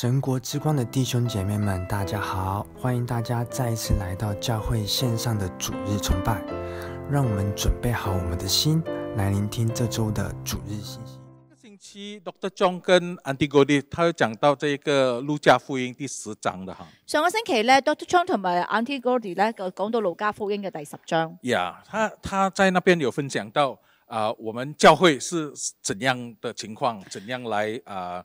神国之光的弟兄姐妹们，大家好！欢迎大家再一次来到教会线上的主日崇拜。让我们准备好我们的心，来聆听这周的主日信息。这个星期，Dr. John 跟 Antigodi 他有讲到这个路加福音第十章的哈。上个星期呢 d r John 同埋 Antigodi 呢就讲到路加福音嘅第十章。Yeah，他他在那边有分享到啊，我们教会是怎样的情况，怎样来啊？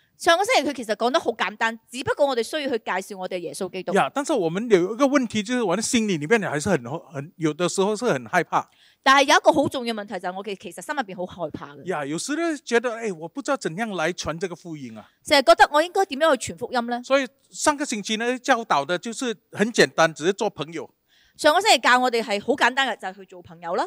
上个星期佢其实讲得好简单，只不过我哋需要去介绍我哋耶稣基督。呀，但是我们有一个问题，就是我哋心里里面还是很、很，有的时候是很害怕。但系有一个好重要问题就系我其实心入边好害怕嘅。呀，有时咧觉得诶，我不知道怎样来传这个福音啊。成日觉得我应该点样去传福音咧？所以上个星期呢教导的，就是很简单，只是做朋友。上个星期教我哋系好简单嘅，就去做朋友啦。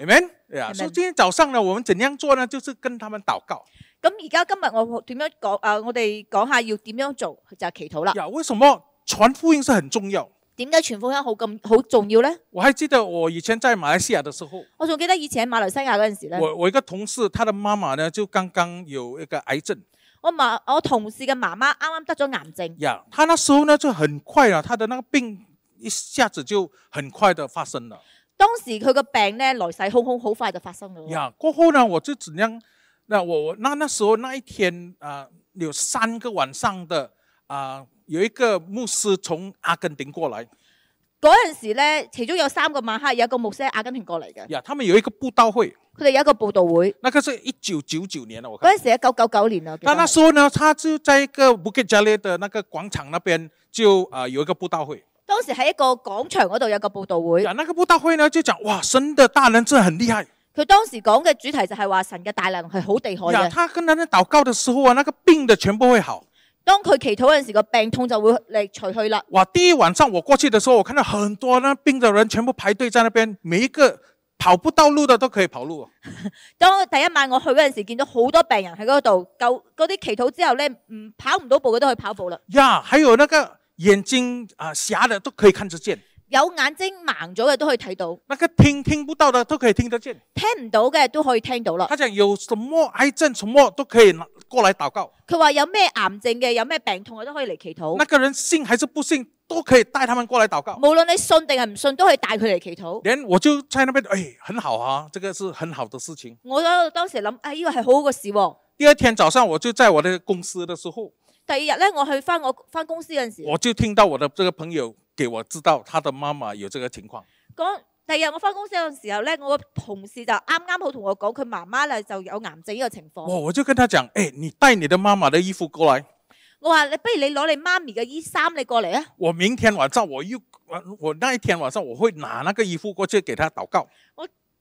呀，所以今天早上呢，我们怎样做呢？就是跟他们祷告。咁而家今日我點樣講？啊？我哋講下要點樣做，就係祈禱啦。有，為什麼傳福音是很重要？點解傳福音好咁好重要咧？我还記得我以前在馬來西亞的時候，我仲記得以前喺馬來西亞嗰陣時咧。我我一個同事，他的媽媽呢就剛剛有一個癌症。我妈我同事嘅媽媽啱啱得咗癌症。呀，他那時候呢就很快啊，他的那個病一下子就很快的發生了。當時佢個病呢來勢汹汹，好快就發生啦。呀，過後呢我就怎样？那我我那那时候那一天啊，有三个晚上的啊，有一个牧师从阿根廷过来。嗰陣時咧，其中有三個晚黑有個牧師阿根廷過嚟嘅。呀，他们有一個布道會。佢哋有一個布道會。那个是一九九九年啊，我嗰陣時一九九九年啊。但係时候呢，他就在一個布 l 加 l 的那個廣場那邊就啊有一個布道會。當時喺一個廣場嗰度有個布道會。呀，那個布道會呢就講哇，神的大能真係很厲害。佢當時講嘅主題就係話神嘅大能係好地害嘅。呀，他跟他哋祷告嘅時候啊，那個病的全部會好。當佢祈禱嗰陣時，個病痛就會嚟除去啦。哇！第一晚上我過去嘅時候，我看到很多呢病嘅人全部排隊在那邊，每一個跑不到路的都可以跑路。當第一晚我去嗰陣時，見到好多病人喺嗰度，救嗰啲祈禱之後咧，唔跑唔到步嘅都可以跑步啦。呀，還有那個眼睛啊瞎的都可以看得見。有眼睛盲咗嘅都可以睇到，那个听听不到的都可以听得见，听唔到嘅都可以听到啦。他讲有什么癌症，什么都可以过来祷告。佢话有咩癌症嘅，有咩病痛嘅都可以嚟祈祷。那个人信还是不信都可以带他们过来祷告，无论你信定系唔信都可以带佢嚟祈祷。连我就在那边，哎，很好啊，这个是很好的事情。我当当时谂，哎，呢个系好好嘅事。第二天早上我就在我的公司的时候，第二日咧我去翻我翻公司嗰阵时，我就听到我的这个朋友。给我知道他的妈妈有这个情况。讲第日我翻公司嘅时候咧，我同事就啱啱好同我讲佢妈妈咧就有癌症呢个情况。我我就跟他讲，诶，你带你的妈妈的衣服过来。我话你不如你攞你妈咪嘅衣衫你过嚟啊。我明天晚上我要我我那一天晚上我会拿那个衣服过去给他祷告。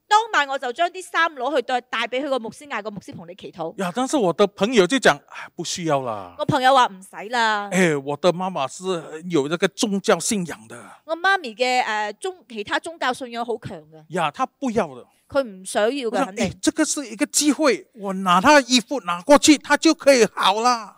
当晚我就将啲衫攞去带俾佢个牧师，嗌个牧师同你祈祷。呀，但是我的朋友就讲，不需要啦。我朋友话唔使啦。诶，我的妈妈是有一个宗教信仰的。我妈咪嘅诶宗其他宗教信仰好强嘅。呀，他不要的。佢唔想要嘅，乜嘢？诶，这个是一个机会，我拿他衣服拿过去，他就可以好啦。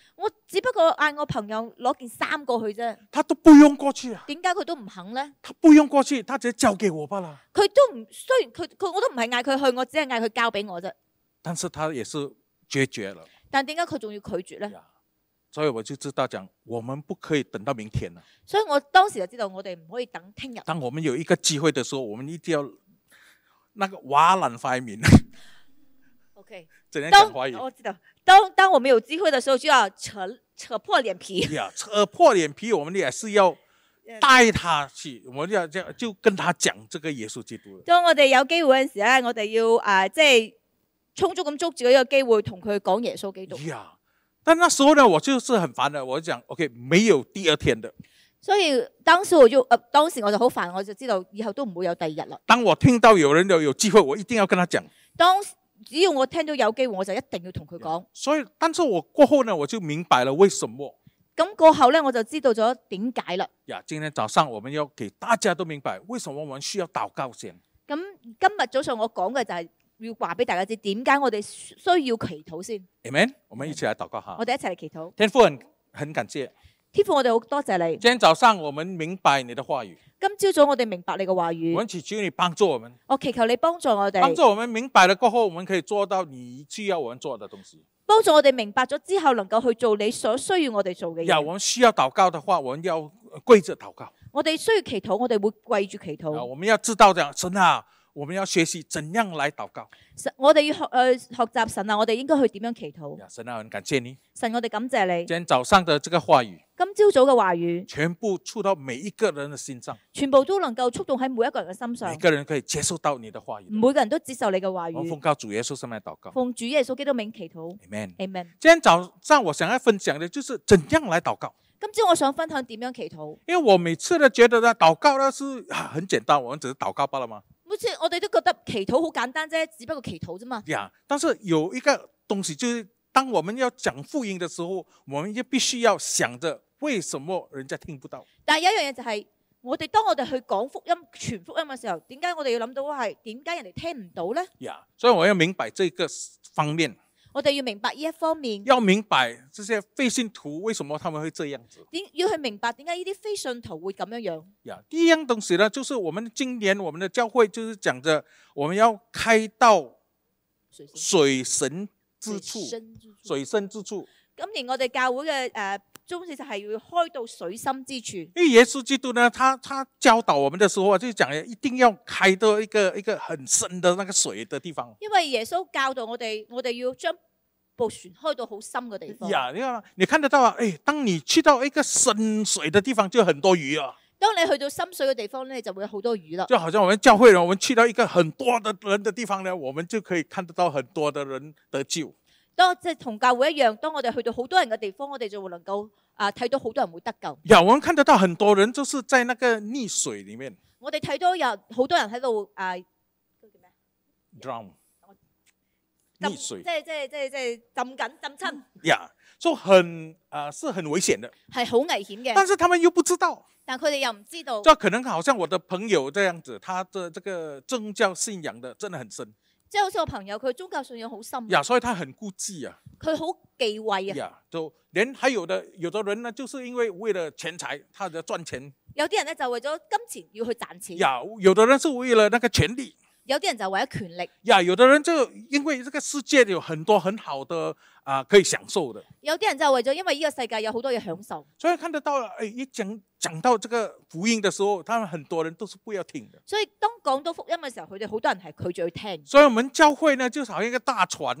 我只不过嗌我朋友攞件衫过去啫，他都不用过去啊？点解佢都唔肯咧？他不用过去，他直接交给我罢了。佢都唔，虽然佢佢我都唔系嗌佢去，我只系嗌佢交俾我啫。但是他也是决绝了。但点解佢仲要拒绝咧？所以我就知道讲，我们不可以等到明天啦。所以我当时就知道，我哋唔可以等听日。当我们有一个机会的时候，我们一定要那个瓦楞块面。O K，只能讲华语。我记得当当我们有机会的时候，就要扯扯破脸皮。呀，扯破脸皮，我们也是要带他去，我要就就跟他讲这个耶稣基督。当我哋有机会嗰阵时咧，我哋要诶，即系充足咁捉住呢个机会，同佢讲耶稣基督。呀，但那时候呢，我就是很烦的，我就讲 O K，没有第二天的。所以当时我就，当时我就好烦，我就知道以后都唔会有第二日啦。当我听到有人有有机会，我一定要跟他讲。当。只要我听到有机会，我就一定要同佢讲。所以，但是我过后呢，我就明白了为什么。咁过后呢，我就知道咗点解啦。呀，今天早上我们要给大家都明白，为什么我们需要祷告先。咁今日早上我讲嘅就系要话俾大家知，点解我哋需要祈祷先。Amen，我们一起来祷告下。我哋一齐嚟祈祷。天父，很很感谢。天父，我哋好多谢你。今天早上，我们明白你的话语。今朝早我哋明白你嘅话语，我祈求你帮助我们。我祈求你帮助我哋。帮助我们明白了过后，我们可以做到你需要我们做的东西。帮助我哋明白咗之后，能够去做你所需要我哋做嘅嘢。有我们需要祷告的话，我们要跪着祷告。我哋需要祈祷，我哋会跪住祈祷。我们要知道这样，神啊。我们要学习怎样来祷告。神，我哋要学去学习神啊！我哋应该去点样祈祷？神啊，很感谢你。神，我哋感谢你。今天早上的这个话语，今朝早嘅话语，全部触到每一个人嘅心脏，全部都能够触动喺每一个人嘅心上，每个人可以接受到你嘅话语，每个人都接受你嘅话语。奉告主耶稣上嚟祷告，奉主耶稣基督名祈祷。阿门，阿今天早上我想要分享嘅就是怎样嚟祷告。今朝我想分享点样祈祷，因为我每次都觉得咧祷告咧是很简单，我们只是祷告罢了嘛。好似我哋都觉得祈祷好简单啫，只不过祈祷啫嘛。呀，但是有一个东西，就是当我们要讲福音嘅时候，我们就必须要想着，为什么人家听不到？但系有一样嘢就系，我哋当我哋去讲福音、传福音嘅时候，点解我哋要谂到系点解人哋听唔到咧？呀，所以我要明白这个方面。我哋要明白呢一方面，要明白这些非信徒为什么他们会这样子。点要去明白点解呢啲非信徒会咁样样？呀，第一样东西咧，就是我们今年我们的教会就是讲着我们要开到水神之处，水深之处。今年我哋教会嘅诶。中事实系要开到水深之处。因为耶稣基督呢，他他教导我们的时候就讲，一定要开到一个一个很深的那个水的地方。因为耶稣教导我哋，我哋要将部船开到好深嘅地方。呀，你看，你看得到啊？诶，当你去到一个深水嘅地方，就很多鱼啊。当你去到深水嘅地方咧，就会有好多鱼啦。就好像我们教会人，我们去到一个很多的人嘅地方咧，我们就可以看得到很多的人得救。當即係同教會一樣，當我哋去到好多人嘅地方，我哋就能夠啊睇到好多人會得救。有，我看得到很多人就是在那個溺水里面。我哋睇到有好多人喺度啊，叫咩？drown 溺水，即係即係即係即係浸緊浸親。呀，就很啊，是很危險的。係好危險嘅，但是他们又不知道。但佢哋又唔知道。就可能好像我的朋友這樣子，他的这個宗教信仰的真的很深。即係好似我朋友，佢宗教信仰好深。呀，所以他很孤寂啊。佢好忌讳啊。呀，就連还有的，有的人呢，就是因为为了钱财，他要赚钱。有啲人呢就为咗金钱要去赚钱。呀，有的人是为了那个权力。有啲人就为咗权力，呀，有的人就因为这个世界有很多很好的啊可以享受的。有啲人就为咗，因为呢个世界有好多嘢享受。所以看得到，诶，一讲讲到这个福音的时候，他们很多人都是不要听的。所以当讲到福音嘅时候，佢哋好多人系拒绝去听。所以我们教会呢就好似一个大船，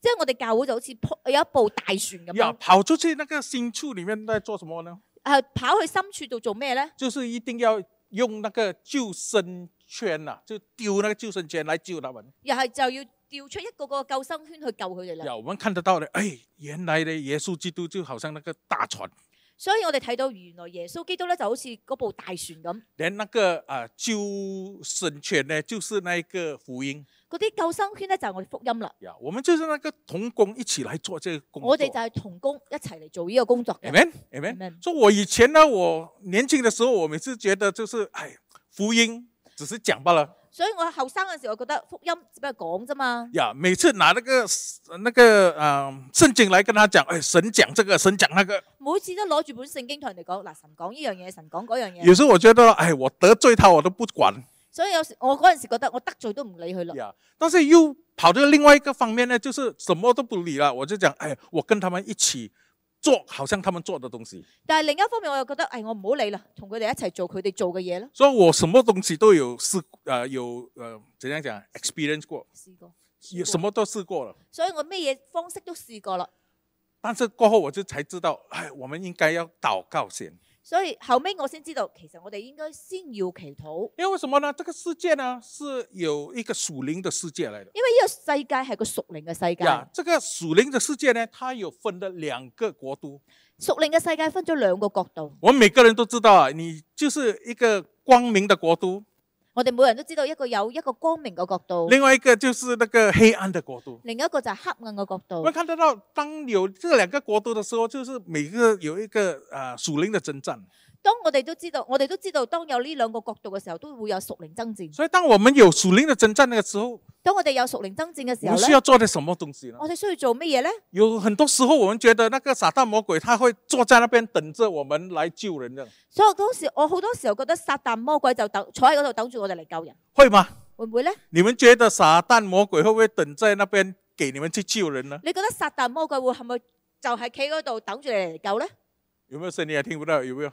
即系我哋教会就好似有一部大船咁。样。跑出去那个深处里面在做什么呢？系跑去深处度做咩咧？就是一定要用那个救生。圈啊，就丢那个救生圈来救他们，又系就要调出一个个救生圈去救佢哋啦。有，我们看得到咧，哎，原来咧，耶稣基督就好像那个大船，所以我哋睇到原来耶稣基督咧就好似嗰部大船咁。连那个啊救生圈咧，就是那个福音，嗰啲救生圈咧就系我哋福音啦。呀，我们就是那个同工一起来做这工作，我哋就系同工一齐嚟做呢个工作嘅。amen，amen，我以前呢，我年轻的时候，我每次觉得就是，哎，福音。只是讲罢了，所以我后生嘅时候觉得福音只不过讲啫嘛。呀，每次拿那个那个嗯圣经来跟他讲，诶神讲这个，神讲那个，每次都攞住本圣经同人哋讲，嗱神讲呢样嘢，神讲嗰样嘢。有时我觉得，哎，我得罪他，我都不管。所以有时我嗰阵时觉得我得罪都唔理佢咯。呀，但是又跑到另外一个方面呢，就是什么都不理啦，我就讲，哎，我跟他们一起。做好像他们做的东西，但系另一方面我又觉得，哎，我唔好理啦，同佢哋一齐做佢哋做嘅嘢啦。所以我什么东西都有试，诶，有诶，怎样讲，experience 过，试过，什么都试过了。所以我咩嘢方式都试过啦，但是过后我就才知道，唉，我们应该要祷告先。所以后尾我先知道，其实我哋应该先要祈祷。因为什么呢？这个世界呢，是有一个属灵的世界来的。因为呢个世界系个属灵嘅世界。呀，这个属灵的世界呢，它有分咗两个国都。属灵嘅世界分咗两个国度。我每个人都知道啊，你就是一个光明嘅国都。我哋每人都知道一个有一个光明嘅国度，另外一个就是那个黑暗嘅国度，另一个就系黑暗嘅国度。我看得到当有这两个国度嘅时候，就是每个有一个啊属灵嘅征战。当我哋都知道，我哋都知道，当有呢两个角度嘅时候，都会有属灵争战。所以，当我们有属灵嘅争战嘅时候，当我哋有属灵争战嘅时候我需要做啲什么东西呢？我哋需要做乜嘢咧？有很多时候，我们觉得那个撒旦魔鬼他会坐在那边等着我们来救人嘅。所以当时我好多时候觉得撒旦魔鬼就等坐喺嗰度等住我哋嚟救人。会吗？会唔会咧？你们觉得撒旦魔鬼会唔会等在那边给你们去救人呢？你觉得撒旦魔鬼会系咪就系企嗰度等住你嚟救呢？有冇有声音听唔到？有冇？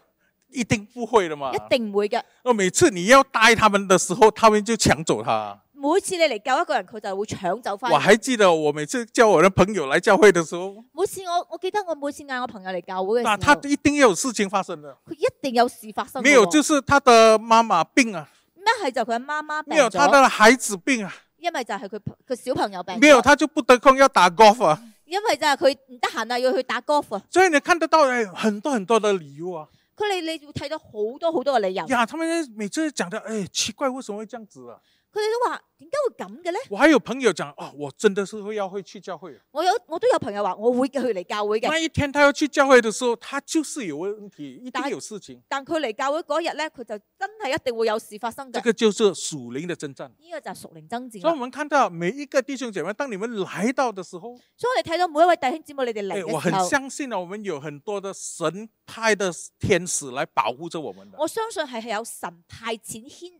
一定不会的嘛，一定唔会嘅。我每次你要带他们的时候，他们就抢走佢。每次你嚟救一个人，佢就会抢走翻。我还记得我每次叫我的朋友嚟教会的时候，每次我我记得我每次嗌我朋友嚟教会嘅时候，他一定要有事情发生嘅，佢一定有事发生。没有，就是他的妈妈病啊，一系就佢妈妈病没有他的孩子病啊，因为就系佢佢小朋友病，没有他就不得空要打 golf 啊，因为就系佢唔得闲啊要去打 golf，所以你看得到诶，很多很多的理由啊。佢你你会睇到好多好多嘅理由。呀，他们每次讲得诶奇怪，为什么会这样子啊？佢哋都话点解会咁嘅咧？我还有朋友讲啊，我真的是会要会去教会。我有我都有朋友话我会去嚟教会嘅。那一天他要去教会的时候，他就是有问题，一定有事情。但佢嚟教会嗰日咧，佢就真系一定会有事发生嘅。这个就是属灵的征战。呢个就属灵争战。所以我们看到每一个弟兄姐妹，当你们来到的时候，所以我哋睇到每一位弟兄姊妹，你哋嚟我很相信啊，我们有很多的神派的天使来保护着我们。我相信系系有神派遣天。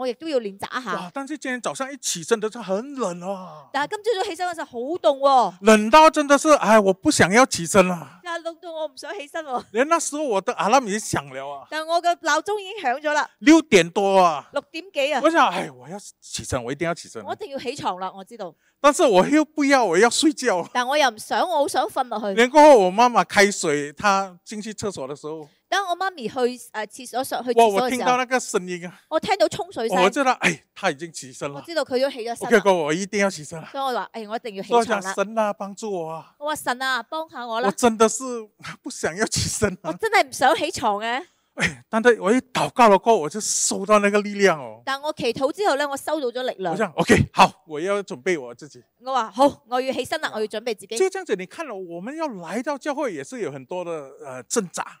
我亦都要练习一下。哇！但是今天早上一起身，都是很冷哦。但系今朝早起身嗰时好冻喎。冷到真的是，唉，我不想要起身啦。啊，冷到我唔想起身喎。连那时候我的阿已经响了啊。但我嘅闹钟已经响咗啦。六点多啊。六点几啊？我想，唉，我要起身，我一定要起身。我一定要起床啦，我知道。但是我又不要，我要睡觉。但我又唔想，我好想瞓落去。然过我妈妈开水，她进去厕所的时候。等我妈咪去诶厕所上，去厕所嘅时候，我听到那个声音啊，我听到冲水声，我知道，哎，他已经起身啦。我知道佢都起咗身。O K，我一定要起身啦。所以我话，哎，我一定要起床啦。神啊，帮助我啊。我话神啊，帮下我啦。我真的是不想要起身。我真系唔想起床嘅。哎，但系我一祷告嘅过，我就收到那个力量哦。但我祈祷之后咧，我收到咗力量。我想 o K，好，我要准备我自己。我话好，我要起身啦，我要准备自己。就这样子，你看了，我们要来到教会，也是有很多的诶挣扎。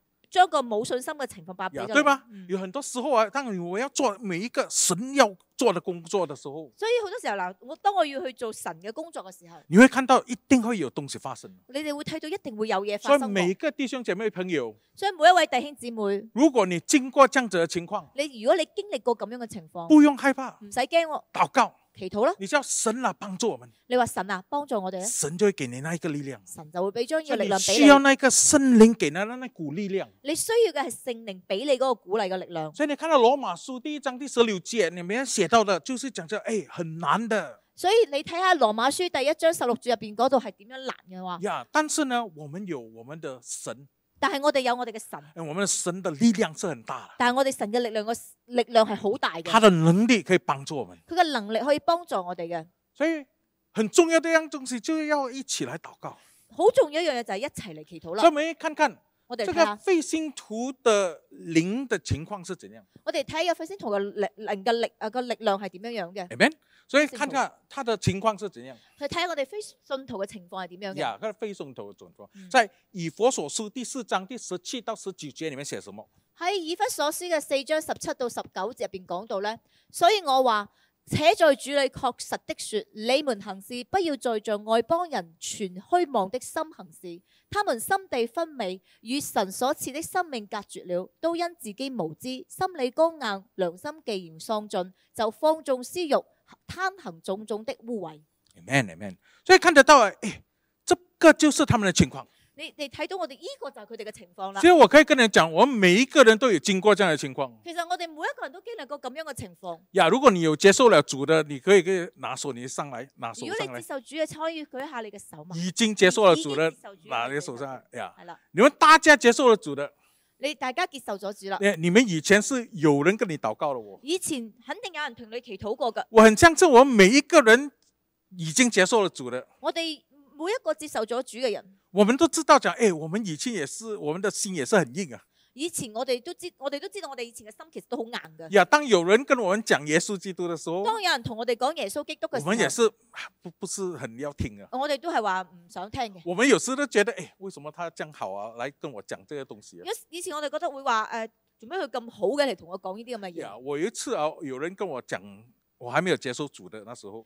将个冇信心嘅情况发表咁，对吗？有很多时候啊，当我要做每一个神要做的工作嘅时候，所以好多时候嗱，我当我要去做神嘅工作嘅时候，你会看到一定会有东西发生。你哋会睇到一定会有嘢发生。所以每个弟兄姐妹朋友，所以每一位弟兄姊妹，如果你经过这样子嘅情况，你如果你经历过咁样嘅情况，不用害怕，唔使惊，祷告。祈祷啦，你需要神啊帮助我们。你话神啊帮助我哋，神就会给你那一个力量，神就会俾张嘢嚟。你需要那一个圣灵给那那那股力量，你需要嘅系圣灵俾你嗰个鼓励嘅力量。所以你看到罗马书第一章第十六节，里面写到的，就是讲咗，诶，很难的。所以你睇下罗马书第一章十六节入边嗰度系点样难嘅话，呀，但是呢，我们有我们的神。但系我哋有我哋嘅神，诶，我们神嘅力量是很大但系我哋神嘅力量嘅力量系好大嘅。他的能力可以帮助我们，佢嘅能力可以帮助我哋嘅。所以很重要一样东西就要一起来祷告。好重要一样嘢就系一齐嚟祈祷啦。以咪看看我哋睇下飞星图的灵的情况是怎样。我哋睇下飞星图嘅灵嘅力啊个力量系点样样嘅。Amen。所以，看看他的情况是怎样。去睇下我哋非信徒嘅情况系点样嘅。呀，佢非信徒嘅情况，在以佛所书第四章第十七到十九节里面写什么？喺以佛所书嘅四章十七到十九节入边讲到咧，所以我话且在主里确实的说，你们行事不要再像外邦人存虚妄的心行事，他们心地分美，与神所赐的生命隔绝了，都因自己无知，心理刚硬，良心既然丧尽，就放纵私欲。摊行种种的污秽，Amen，Amen。所以看得到，诶，这个就是他们的情况。你你睇到我哋呢个就系佢哋嘅情况啦。其实我可以跟你讲，我每一个人都有经过这样嘅情况。其实我哋每一个人都经历过咁样嘅情况。呀，如果你有接受了主的，你可以去拿手你上来，拿手来。如果你接受主嘅，可以举一下你嘅手嘛。已经接受了主的，拿你手上呀。系啦，你们大家接受了主的。你大家接受咗主啦？诶，你们以前是有人跟你祷告了我？以前肯定有人同你祈祷过噶。我很相信我每一个人已经接受了主的。我哋每一个接受咗主嘅人，我们都知道讲，诶，我们以前也是，我们的心也是很硬啊。以前我哋都知，我哋都知道我哋以前嘅心其实都好硬嘅。呀，当有人跟我们讲耶稣基督嘅时候，当有人同我哋讲耶稣基督嘅时候，我们也是不不是很要听啊。我哋都系话唔想听嘅。我们有时都觉得，诶，为什么他这样好啊，来跟我讲这些东西？以以前我哋觉得会话，诶，做咩佢咁好嘅嚟同我讲呢啲咁嘅嘢啊？我一次啊，有人跟我讲，我还没有接受主的那时候。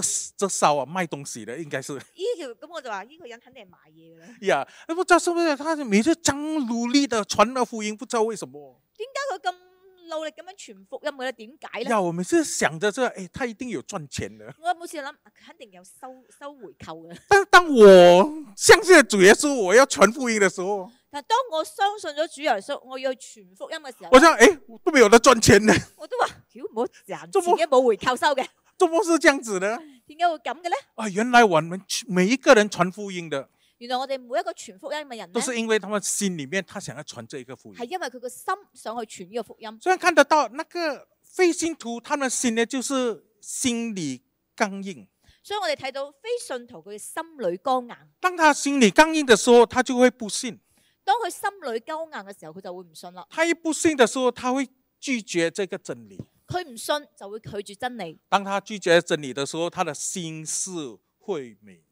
这这烧啊，卖东西的应该是。呢 条咁我就话呢个人肯定系买嘢嘅啦。呀，不知道是不是，他每次真努力的传福音，不知道为什么。点解佢咁努力咁样传福音嘅咧？点解咧？呀，我每次想着，这诶，他一定有赚钱嘅。我每次谂，肯定有收收回扣嘅。但当我相信主耶稣，我要传福音的时候，但当我相信咗主耶稣，我要去传福音嘅时候，我想诶，都未有得赚钱嘅。我都话，屌我人自己冇回扣收嘅。都不是这样子的，点解会咁嘅咧？啊，原来我们每一个人传福音的，原来我哋每一个传福音嘅人，都是因为他们心里面，他想要传这一个福音，系因为佢个心想去传呢个福音。虽然看得到那个非信徒，他们心呢就是心里刚硬，所以我哋睇到非信徒佢心里刚硬，当他心里刚硬的时候，他就会不信。当佢心里刚硬嘅时候，佢就会唔信啦。他一不信的时候，他会拒绝这个真理。佢唔信，就会拒绝真理。当他拒绝真理的时候，他的心是会明。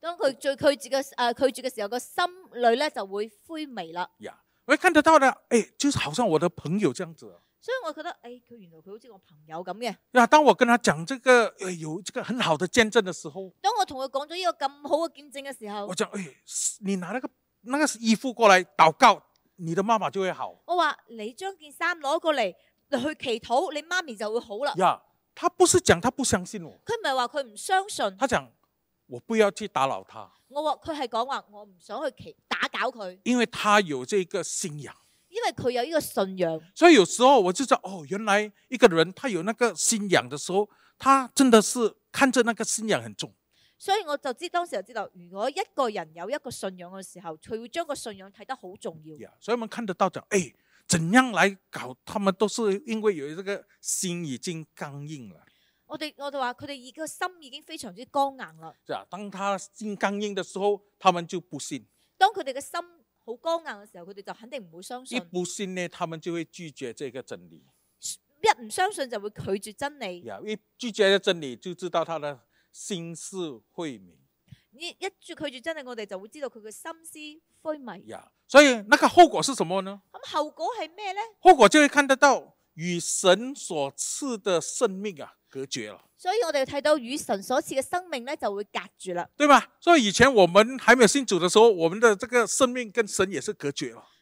当佢最拒绝嘅诶拒绝嘅时候，个心里咧就会灰微啦。呀，我看得到咧，诶，就是好像我的朋友这样子。所以我觉得，诶，佢原来佢好似我朋友咁嘅。呀，当我跟他讲这个诶有这个很好的见证的时候，当我同佢讲咗呢个咁好嘅见证嘅时候，我讲，诶，你拿那个那个衣服过来祷告。你的妈妈就会好。我话你将件衫攞过嚟，去祈祷，你妈咪就会好啦。呀，他不是讲，他不相信我。佢唔系话佢唔相信，他讲我不要去打扰他。我话佢系讲话，我唔想去祈打搅佢。因为他有这个信仰，因为佢有呢个信仰。所以有时候我就知，哦，原来一个人他有那个信仰的时候，他真的是看着那个信仰很重。所以我就知当时就知道，如果一个人有一个信仰嘅时候，佢会将个信仰睇得好重要。所以我们看得到就，诶，怎样来搞？他们都是因为有这个心已经刚硬了。我哋我哋话佢哋已个心已经非常之刚硬啦。是当他心刚硬的时候，他们就不信。当佢哋嘅心好刚硬嘅时候，佢哋就肯定唔会相信。一不信呢，他们就会拒绝这个真理。一唔相信就会拒绝真理。一拒绝咗真理，就知道他的。心思晦明，你一住拒绝真理，我哋就会知道佢嘅心思灰迷呀。所以，那个后果是什么呢？咁后果系咩呢？后果就会看得到与神所赐的生命啊隔绝了。所以我哋睇到与神所赐嘅生命咧，就会隔绝啦。对吧？所以以前我们还没有信主的时候，我们的这个生命跟神也是隔绝了。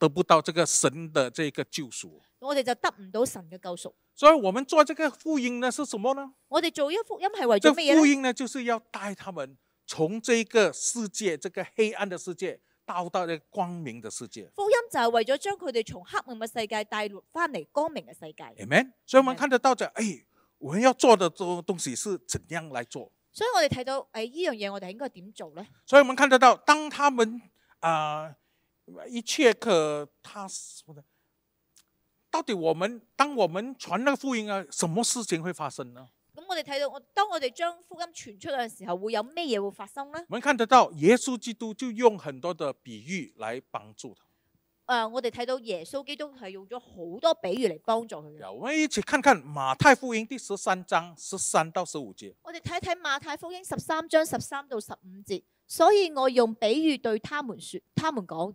得不到这个神的这个救赎，我哋就得唔到神嘅救赎。所以，我们做这个福音呢，是什么呢？我哋做一福音系为咗乜嘢？福音呢，就是要带他们从这个世界，这个黑暗的世界，到到呢光明的世界。福音就系为咗将佢哋从黑暗嘅世界带翻嚟光明嘅世界。Amen。所以，我们看得到就，诶，我们要做的东东西是怎样来做？所以我哋睇到诶呢样嘢，我哋应该点做咧？所以，我们看得到，当他们啊。一切可，他说的，到底我们当我们传那个福音啊，什么事情会发生呢？咁我哋睇到我当我哋将福音传出嘅时候，会有咩嘢会发生呢？我们看得到耶稣基督就用很多的比喻嚟帮助他。诶，我哋睇到耶稣基督系用咗好多比喻嚟帮助佢嘅。有，我们一起看看马太福音第十三章十三到十五节。我哋睇睇马太福音十三章十三到十五节，所以我用比喻对他们说，他们讲。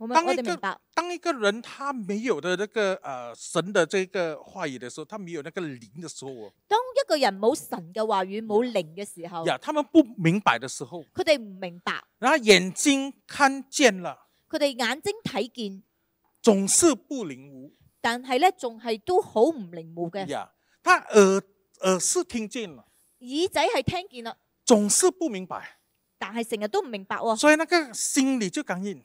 我们当一个当一个人他没有的那个呃神的这个话语的时候，他没有那个灵的时候，当一个人冇神嘅话语冇灵嘅时候，呀，他们不明白的时候，佢哋唔明白，然后眼睛看见了，佢哋眼睛睇见，总是不灵悟，但系咧仲系都好唔灵悟嘅，呀，他耳耳是听见了，耳仔系听见啦，总是不明白，但系成日都唔明白喎，所以那个心里就感应。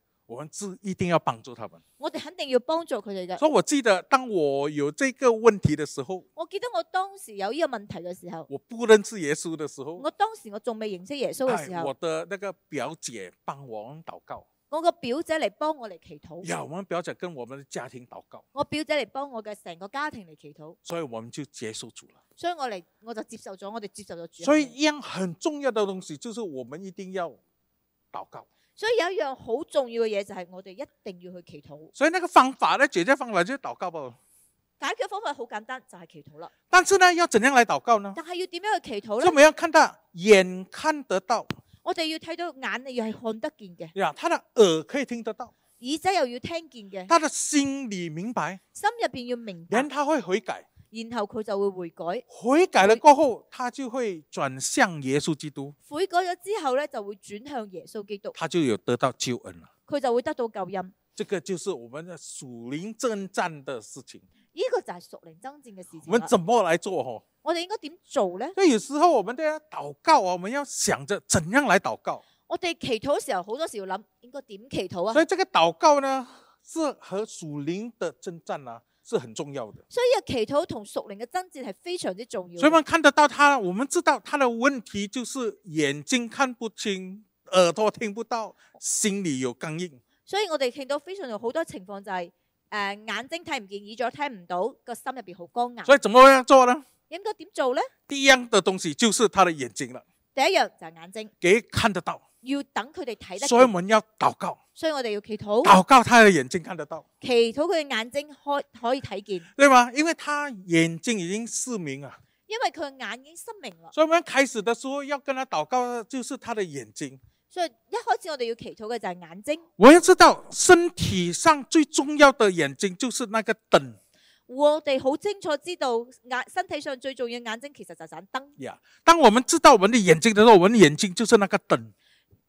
我们是一定要帮助他们，我哋肯定要帮助佢哋嘅。所以我记得当我有这个问题的时候，我记得我当时有呢个问题嘅时候，我不认识耶稣的时候，我当时我仲未认识耶稣嘅时候，我的那个表姐帮我祷告，我个表姐嚟帮我嚟祈祷，有，我表姐跟我们的家庭祷告，我表姐嚟帮我嘅成个家庭嚟祈祷，所以我们就接受主啦，所以我嚟我就接受咗，我哋接受咗，所以一样很重要的东西就是我们一定要祷告。所以有一样好重要嘅嘢就系我哋一定要去祈祷。所以呢个方法咧，解决方法就系祷告噃。解决方法好简单，就系祈祷啦。但是呢，要怎样嚟祷告呢？但系要点样去祈祷咧？就咪要看到眼，看得到。我哋要睇到眼，又系看得见嘅。呀，他的耳可以听得到，耳仔又要听见嘅。他的心里明白，心入边要明白，人他会悔改。然后佢就会悔改，悔改了过后，他就会转向耶稣基督。悔改咗之后咧，就会转向耶稣基督。他就有得到救恩啦。佢就会得到救恩。这个就是我们的属灵征战的事情。呢个就系属灵征战嘅事情。我们怎么来做？嗬？我哋应该点做咧？所以有时候我们都要祷告啊，我们要想着怎样来祷告。我哋祈祷嘅时候，好多时要谂应该点祈祷啊。所以，这个祷告呢，是和属灵的征战啊。是很重要的，所以个祈祷同属灵嘅争战系非常之重要。所以我们看得到他，我们知道他的问题就是眼睛看不清，耳朵听不到，心里有刚硬。所以我哋见到非常有好多情况就系，诶眼睛睇唔见，耳朵听唔到，个心入边好光硬。所以怎么样做呢？应该点做呢？第一样嘅东西就是他的眼睛啦。第一样就系眼睛，给看得到。要等佢哋睇得，所以我们要祷告，所以我哋要祈祷，祷告，他的眼睛看得到，祈祷佢嘅眼睛开可以睇见，对吗？因为他眼睛已经失明啊，因为佢眼已经失明啦。所以我们开始的时候要跟他祷告，就是他的眼睛。所以一开始我哋要祈祷嘅就系眼睛。我要知道身体上最重要的眼睛就是那个灯。我哋好清楚知道眼身体上最重要眼睛其实就盏灯。呀，当我们知道我们的眼睛的时候，我眼睛就是那个灯。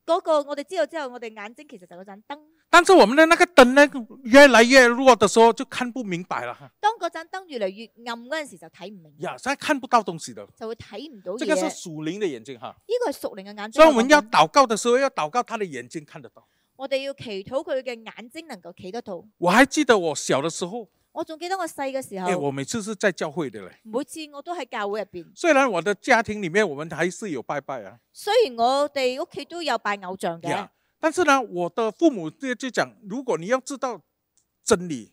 嗰个我哋知道之后，我哋眼睛其实就嗰盏灯。但是我们的那个灯呢，越来越弱的时候，就看不明白了。当嗰盏灯越嚟越暗嗰阵时，就睇唔明。呀，所以看不到东西的，就会睇唔到呢这个是属灵的眼睛哈。呢个系属灵嘅眼睛。所以我们要祷告的时候，要祷告他的眼睛看得到。我哋要祈祷佢嘅眼睛能够企得到。我还记得我小的时候。我仲记得我细嘅时候，我每次是在教会嘅咧，每次我都喺教会入边。虽然我的家庭里面，我们还是有拜拜啊。虽然我哋屋企都有拜偶像嘅，但是呢，我的父母就就讲，如果你要知道真理。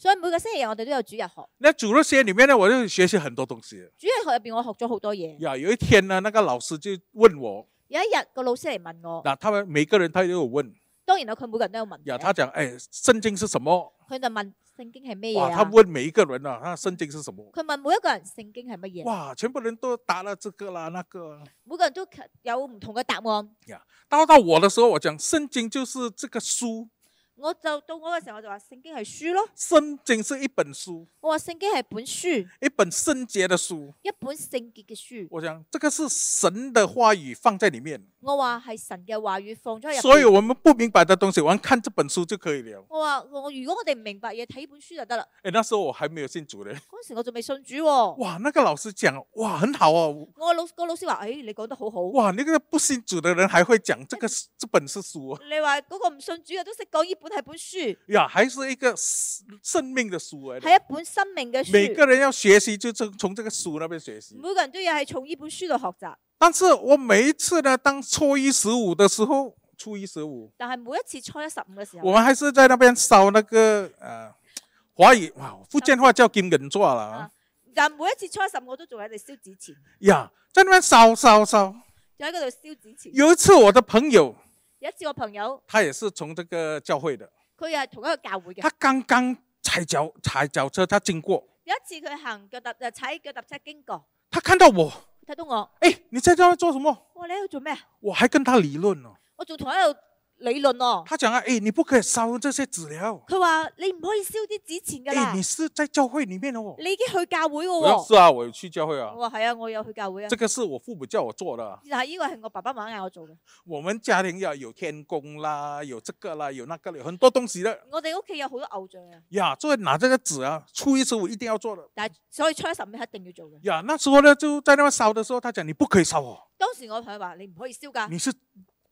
所以每个星期日我哋都有主日学。那主日学里面呢，我就学习很多东西。主日学入边我学咗好多嘢。呀，有一天呢，那个老师就问我。有一日个老师嚟问我。嗱，他们每个人他都有问。当然啦，佢每个人都有问。呀，他讲，诶，圣经是什么？佢就问圣经系咩嘢他问每一个人啊，他圣经是什么？佢问每一个人圣经系乜嘢？哇，全部人都答了这个啦，那个。每个人都有唔同嘅答案。呀，到到我的时候，我讲圣经就是这个书。我就到我嘅时候我就话圣经系书咯，圣经是一本书。我话圣经系本书，一本圣洁的书，一本圣洁嘅书。我想，这个是神的话语放在里面。我话系神嘅话语放咗入。所以我们不明白的东西，我看这本书就可以了。我话我如果我哋唔明白嘢，睇本书就得啦。诶，那时候我还没有信主咧，嗰时我仲未信主。哇，那个老师讲，哇，很好哦。我老个老师话，诶，你讲得好好。哇，那个不信主的人还会讲，这个这本是书。啊？你话嗰个唔信主嘅都识讲呢本。系本书呀，还是一个生命的书啊！系一本生命嘅书。每个人要学习，就从从这个书那边学习。每个人都要系从一本书度学习。但是我每一次呢，当初一十五的时候，初一十五。但系每一次初一十五嘅时候，我们还是在那边烧那个诶，华语哇，福建话叫金银座啦。但每一次初十，我都仲喺度烧纸钱。呀，在那边烧烧烧，就喺嗰度烧纸钱。有一次，我的朋友。有一次，我朋友，他也是从这个教会的，佢又系同一个教会嘅。他刚刚踩脚踩脚车，他经过。有一次佢行脚踏踩脚踏车经过，他看到我，睇到我，诶，你在度做什么？我喺度做咩？我还跟他理论啊，我做同喺度。理论哦，他讲啊，诶，你不可以烧这些纸料。」佢话你唔可以烧啲纸钱噶啦。诶，你是在教会里面哦。你已经去教会噶喎。我系啊，我去教会啊。我系啊，我有去教会啊。这个是我父母叫我做的。嗱，呢个系我爸爸妈妈嗌我做嘅。我们家庭要有天公啦，有这个啦，有那个啦，很多东西啦。我哋屋企有好多偶像啊。呀，以拿这个纸啊，初一十五一定要做。但系所以初一十五一定要做嘅。呀，那时候呢，就在那么烧的时候，他讲你不可以烧哦。当时我友话你唔可以烧噶。你是？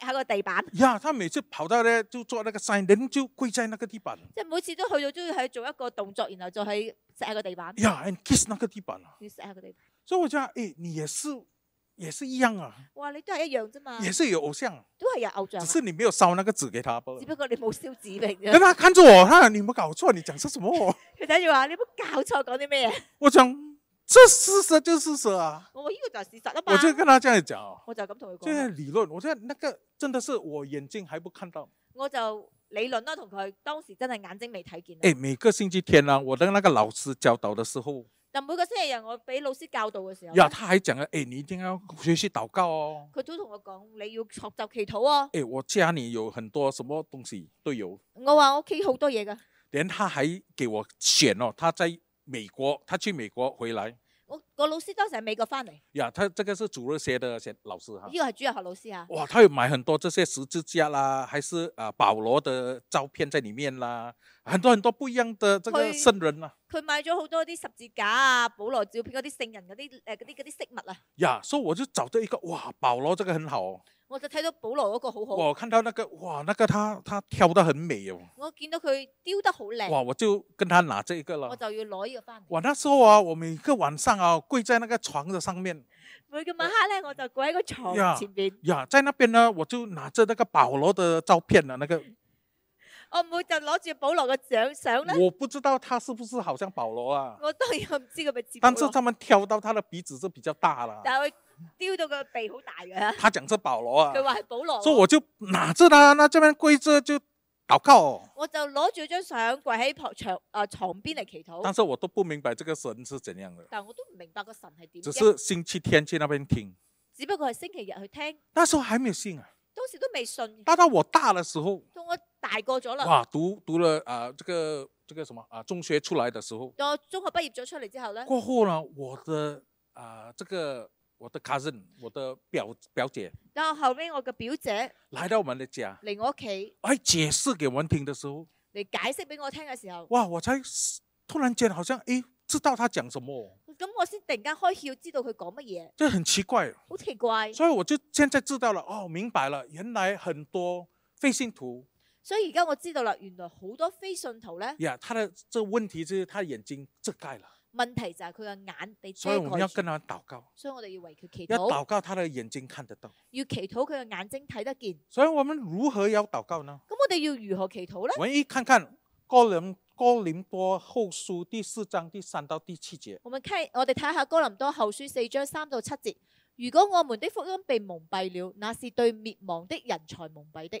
喺个地板。呀，他每次跑到咧，就做那个 sign，人就跪在那个地板。即系每次都去到都要去做一个动作，然后就喺石喺个地板。呀，and kiss 那个地板啊。要个地板。所以我就诶，你也是，也是一样啊。哇，你都系一样啫嘛。也是有偶像。都系有偶像。只是你没有烧那个纸给他。只不过你冇烧纸俾佢。佢话看住我，佢话你冇搞错，你讲错什么？佢睇住话，你冇搞错讲啲咩啊？我想。这事实就是事实啊！我话讲个就系事实啦嘛！我就跟他这样讲哦，我就咁同佢讲。即系理论，我即系那个，真的是我眼睛还不看到。我就理论咯，同佢当时真系眼睛未睇见。诶，每个星期天啦，我的那个老师教导的时候。就每个星期日，我俾老师教导嘅时候。呀，他还讲啊，诶，你一定要学习祷告哦。佢都同我讲，你要学习祈祷哦。诶，我家里有很多什么东西都有。我话我屋企好多嘢噶。连他还给我选哦，他在。美国，他去美国回来，我个老师当时喺美国翻嚟。呀，他这个是主日学的先老师哈，呢个系主日学老师啊。哇，他有买很多这些十字架啦，还是啊保罗的照片在里面啦，很多很多不一样的这个圣人啊。佢买咗好多啲十字架啊，保罗照片嗰啲圣人嗰啲诶啲啲饰物啊。呀，所以我就找到一个，哇，保罗这个很好。我就睇到保罗嗰个好好，我看到那个哇，那个他他跳得很美哦。我见到佢雕得好靓。哇！我就跟他拿这一个啦。我就要攞一个翻。我那时候啊，我每个晚上啊，跪在那个床的上面。每个晚黑咧，我就跪喺个床前面。呀，在那边呢，我就拿着那个保罗的照片啊，那个。我唔会就攞住保罗嘅奖相咧。我不知道他是不是好像保罗啊？我当然唔知佢咪似。但是他们挑到他的鼻子就比较大啦。丢到个鼻好大嘅，他讲是保罗啊，佢话系保罗，所以我就拿知啦，那这边跪着就祷告，我就攞住张相跪喺床床床边嚟祈祷，但是我都不明白这个神是怎样嘅。但系我都唔明白个神系点，只是星期天去那边听，只不过系星期日去听，那时候还没有信啊，当时都未信，直到我大嘅时候，到我大过咗啦，哇，读读了啊，这个这个什么啊，中学出来嘅时候，我中学毕业咗出嚟之后咧，过后呢，我的啊，这个。我的 cousin，我的表表姐。然后后面我嘅表姐来到我们的家，嚟我屋企，哎，解释给我们听的时候，嚟解释俾我听嘅时候，哇，我猜突然间好像诶，知道他讲什么，咁我先突然间开窍，知道佢讲乜嘢，即系很奇怪，好奇怪，所以我就现在知道了，哦，明白了，原来很多非信徒，所以而家我知道啦，原来好多非信徒咧，呀，他的这问题就是他眼睛遮盖了。问题就系佢嘅眼被遮所以我们要跟他祷告，所以我哋要为佢祈祷，要祷告他的眼睛看得到，要祈祷佢嘅眼睛睇得见。所以我们如何要祷告呢？咁我哋要如何祈祷呢？我们一看看哥林哥林多后书第四章第三到第七节，我们看我哋睇下哥林多后书四章三到七节，如果我们的福音被蒙蔽了，那是对灭亡的人才蒙蔽的。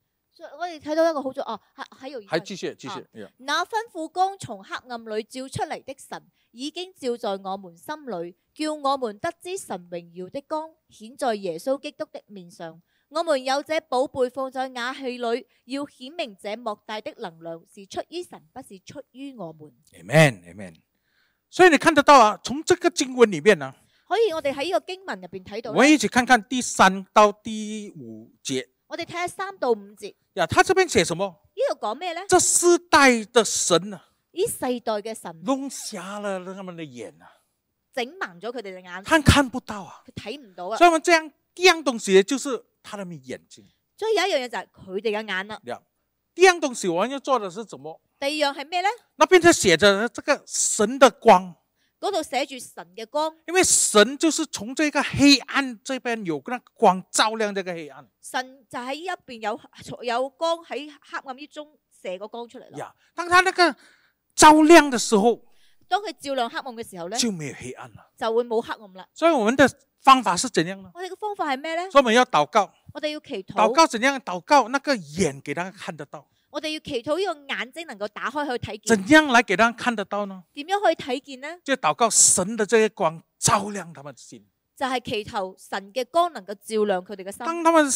我哋睇到一个好咗哦，喺喺有喺知识知识。那吩咐光从黑暗里照出嚟的神，已经照在我们心里，叫我们得知神荣耀的光显在耶稣基督的面上。我们有这宝贝放在瓦器里，要显明这莫大的能量是出于神，不是出于我们。Amen，Amen。所以你看得到啊，从这个经文里面呢，可以我哋喺呢个经文入边睇到，我们一起看看第三到第五节。我哋睇下三到五节呀，他这边写什么？呢度讲咩咧？这世代的神啊，呢世代嘅神，弄瞎了他们的眼啊，整盲咗佢哋只眼，佢看不到啊，佢睇唔到啊。所以，我这样一样东西，就是他们眼睛。所以有一样嘢就系佢哋嘅眼啦。呀，样东西我要做嘅系什么？第二样系咩咧？那边就写着呢，这个神的光。嗰度写住神嘅光，因为神就是从这个黑暗这边有嗰光照亮这个黑暗。神就喺一边有 有光喺黑暗之中射个光出嚟啦。呀，当他那个照亮嘅时候，当佢照亮黑暗嘅时候咧，就没有黑暗啦，就会冇黑暗啦。所以我们的方法是怎样呢？我哋嘅方法系咩咧？我们要祷告，我哋要祈祷。祷告怎样？祷告那个眼给他看得到。我哋要祈祷呢个眼睛能够打开去睇见，怎样来给他看得到呢？点样可以睇见呢？即系祷告神的这一光照亮他们心，就系祈求神嘅光能够照亮佢哋嘅心。当他们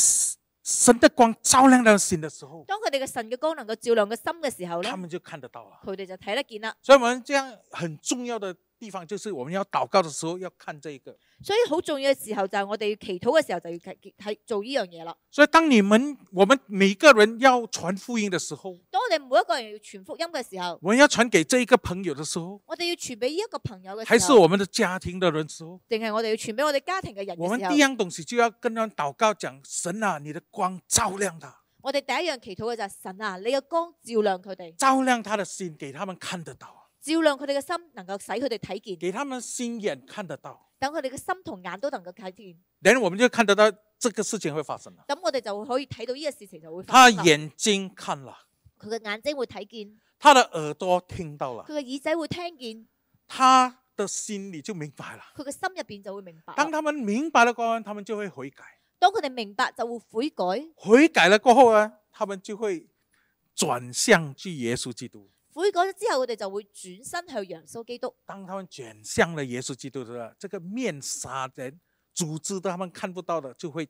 神的光照亮到心的时候，当佢哋嘅神嘅光能够照亮嘅心嘅时候咧，他们就看得到啦。佢哋就睇得见啦。所以我们这样很重要的。地方就是我们要祷告的时候要看这个，所以好重要嘅时候就系我哋祈祷嘅时候就要系做呢样嘢啦。所以当你们我们每个人要传福音嘅时候，当我哋每一个人要传福音嘅时候，我要传给这一个朋友嘅时候，我哋要传俾呢一个朋友嘅，还是我们的家庭的人时，定系我哋要传俾我哋家庭嘅人我们第一样东西就要跟人祷告讲神啊，你的光照亮他。我哋第一样祈祷嘅就系神啊，你嘅光照亮佢哋，照亮他的心，给他们看得到。照亮佢哋嘅心，能够使佢哋睇见，给他们心眼看得到。等佢哋嘅心同眼都能够睇见，等我们就看得到这个事情会发生啦。咁我哋就可以睇到呢个事情就会。他眼睛看了，佢嘅眼睛会睇见。他的耳朵听到了，佢嘅耳仔会听见。他的心里就明白了，佢嘅心入边就会明白。当他们明白了，过后，他们就会悔改。当佢哋明白就会悔改，悔改了过后呢，他们就会转向去耶稣基督。悔改咗之后，佢哋就会转身向耶稣基督。当他们转向了耶稣基督的，这个面纱人组织，他们看不到的就会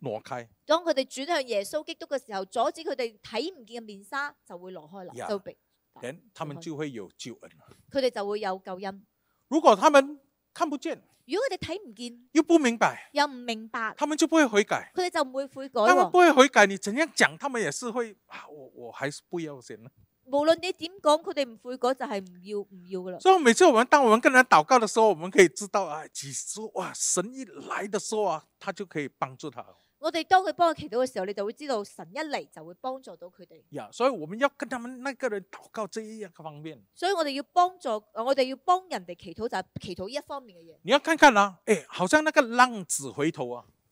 挪开。当佢哋转向耶稣基督嘅时候，阻止佢哋睇唔见嘅面纱就会挪开啦。就笔，咁他们就会有救恩佢哋就会有救恩。如果他们看不见，如果佢哋睇唔见，又不明白，又唔明白，他们就不会悔改，佢哋就唔会悔改。他们不会悔改，你怎样讲，他们也是会啊！我我还是不要先啦。无论你点讲，佢哋唔悔改就系唔要唔要噶啦。所以每次我们当我们跟人祷告的时候，我们可以知道啊，其实哇，神一来的时候啊，他就可以帮助他。我哋当佢帮佢祈祷嘅时候，你就会知道神一嚟就会帮助到佢哋。所以我们要跟他们那个人祷告，这一一个方面。所以我哋要帮助，我哋要帮人哋祈祷，就系祈祷一方面嘅嘢。你要看看啦，诶，好像那个浪子回头啊。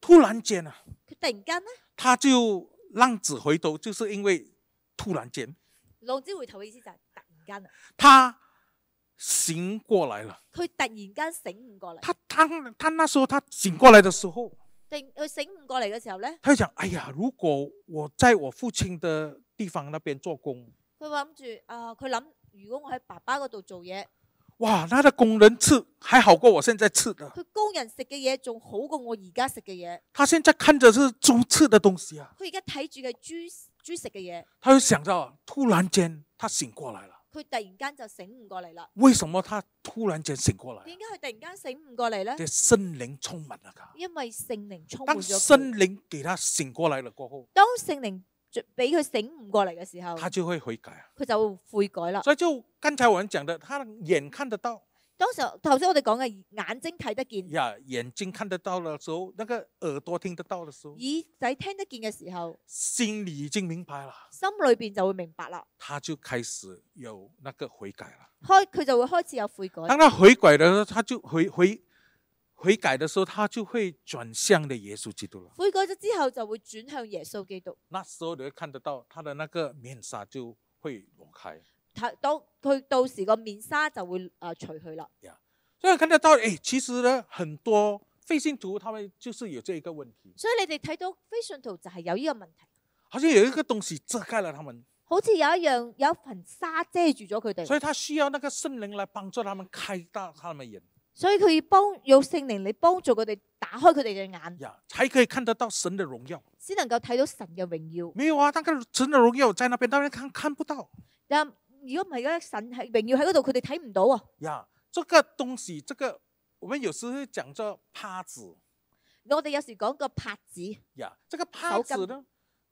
突然间啊，佢突然间咧，他就浪子回头，就是因为突然间，浪子回头嘅意思就系突然间啊，他醒过嚟啦，佢突然间醒唔过嚟，他他他那时候他醒过来的时候，定佢醒唔过嚟嘅时候咧，佢想，哎呀，如果我在我父亲的地方那边做工，佢谂住啊，佢谂如果我喺爸爸嗰度做嘢。哇，他的工人吃还好过我现在吃的。佢工人食嘅嘢仲好过我而家食嘅嘢。他现在看着是猪吃的东西啊。佢而家睇住嘅猪猪食嘅嘢。他就想到，突然间他醒过来了。佢突然间就醒唔过嚟啦。为什么他突然间醒过来？点解佢突然间醒唔过嚟咧？系心灵充满啊。因为圣灵充满咗。当心灵给他醒过来了过后。当圣灵。俾佢醒悟过嚟嘅时候，佢就会悔改啦。所以就刚才我讲的，他眼看得到，当时头先我哋讲嘅眼睛睇得见，呀眼睛看得到嘅时候，那个耳朵听得到嘅时候，耳仔听得见嘅时候，心里已经明白啦，心里边就会明白啦，他就开始有那个悔改啦，开佢就会开始有悔改。当他悔改候，他就悔悔。悔改的时候，他就会转向的耶稣基督了。悔改咗之后，就会转向耶稣基督。那时候你会看得到他的那个面纱就会溶开。他当佢到时个面纱就会诶除去啦。呀，所以看得到诶，其实咧，很多非信徒他们就是有这一个问题。所以你哋睇到非信徒就系有呢个问题，好像有一个东西遮盖了他们。好似有一样有一份沙遮住咗佢哋。所以，他需要那个圣灵来帮助他们开大他们眼。所以佢要帮有圣灵，嚟帮助佢哋打开佢哋嘅眼，呀，才可以看得到神的荣耀，先能够睇到神嘅荣耀。没有啊，但系神的荣耀在那边，当然看看不到。但如果唔系咧，神系荣耀喺嗰度，佢哋睇唔到啊。呀，这个东西，这个我们有时讲做帕子，我哋有时讲个帕子。呀，这个帕子呢？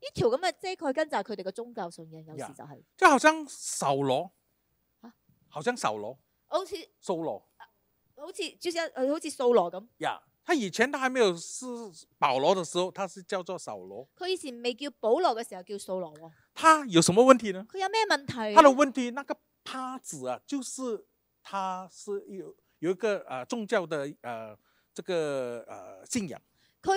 呢条咁嘅遮盖根就系佢哋嘅宗教信仰，有时就系。即系好生扫罗，吓，好生扫罗，好似扫罗，好似，好似扫罗咁。呀，他以前他还没有是保罗的时候，他是叫做扫罗。佢以前未叫保罗嘅时候叫扫罗他有什么问题呢？佢有咩问题？他的问题，那个趴子啊，就是他是有有一个啊宗教的啊这个啊信仰。佢。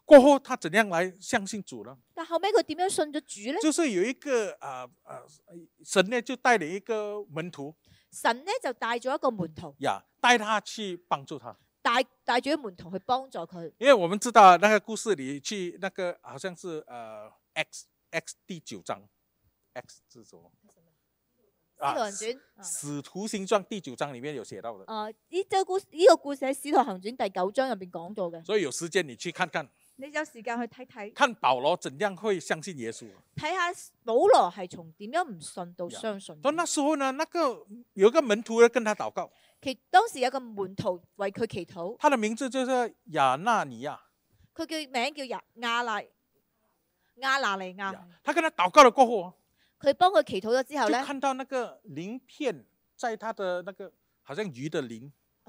过后他怎样来相信主呢？但后尾佢点样信咗主呢？就是有一个啊啊神呢就带咗一个门徒，神呢就带咗一个门徒，呀带他去帮助他，带带住门徒去帮助佢。因为我们知道那个故事里去那个好像是呃 x x 第九章 x 是什么？使徒行传使徒行传第九章里面有写到的。啊，呢个故呢个故事喺使徒行传第九章入边讲到嘅，所以有时间你去看看。你有时间去睇睇，看保罗怎样去相信耶稣。睇下保罗系从点样唔信到相信。到那时候呢，那个有个门徒跟他祷告，其当时有个门徒为佢祈祷，他的名字叫做亚纳尼亚，佢叫名叫亚亚纳亚纳尼亚。他跟他祷告了过后，佢帮佢祈祷咗之后咧，看到那个鳞片在他的那个，好像鱼的鳞。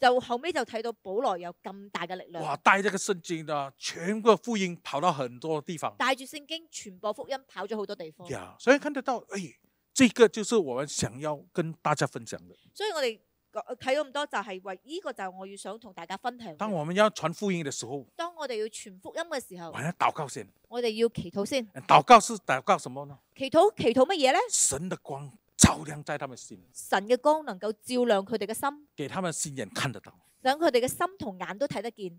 就后尾就睇到保罗有咁大嘅力量。哇，带咗个圣经啊，全部福音跑到很多地方。带住圣经传播福音，跑咗好多地方。呀，所以看得到，哎，这个就是我想要跟大家分享嘅。所以我哋睇到咁多，就系为呢个就我要想同大家分享。当我们要传福音嘅时候，当我哋要传福音嘅时候，祷告先，我哋要祈祷先。祷告是祷告什么呢？祈祷祈祷乜嘢咧？神的光。照亮在他们心，神嘅光能够照亮佢哋嘅心，给他们心眼看得到，让佢哋嘅心同眼都睇得见。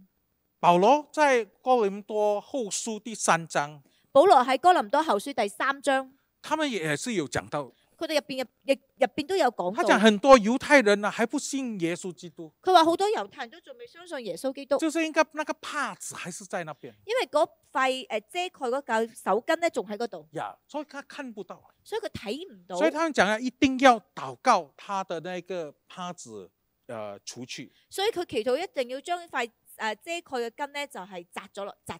保罗在哥林多后书第三章，保罗喺哥林多后书第三章，他们也是有讲到。佢哋入边嘅，入边都有讲。佢讲很多犹太人啊，还不信耶稣基督。佢话好多犹太人都仲未相信耶稣基督。就是应该那个帕子还是在那边。因为嗰块诶遮盖嗰嚿手巾咧，仲喺嗰度。呀，所以佢看不到。所以佢睇唔到。所以他们讲啊，一定要祷告他的那个帕子，诶，除去。所以佢祈祷一定要将块诶遮盖嘅巾咧，就系摘咗落摘。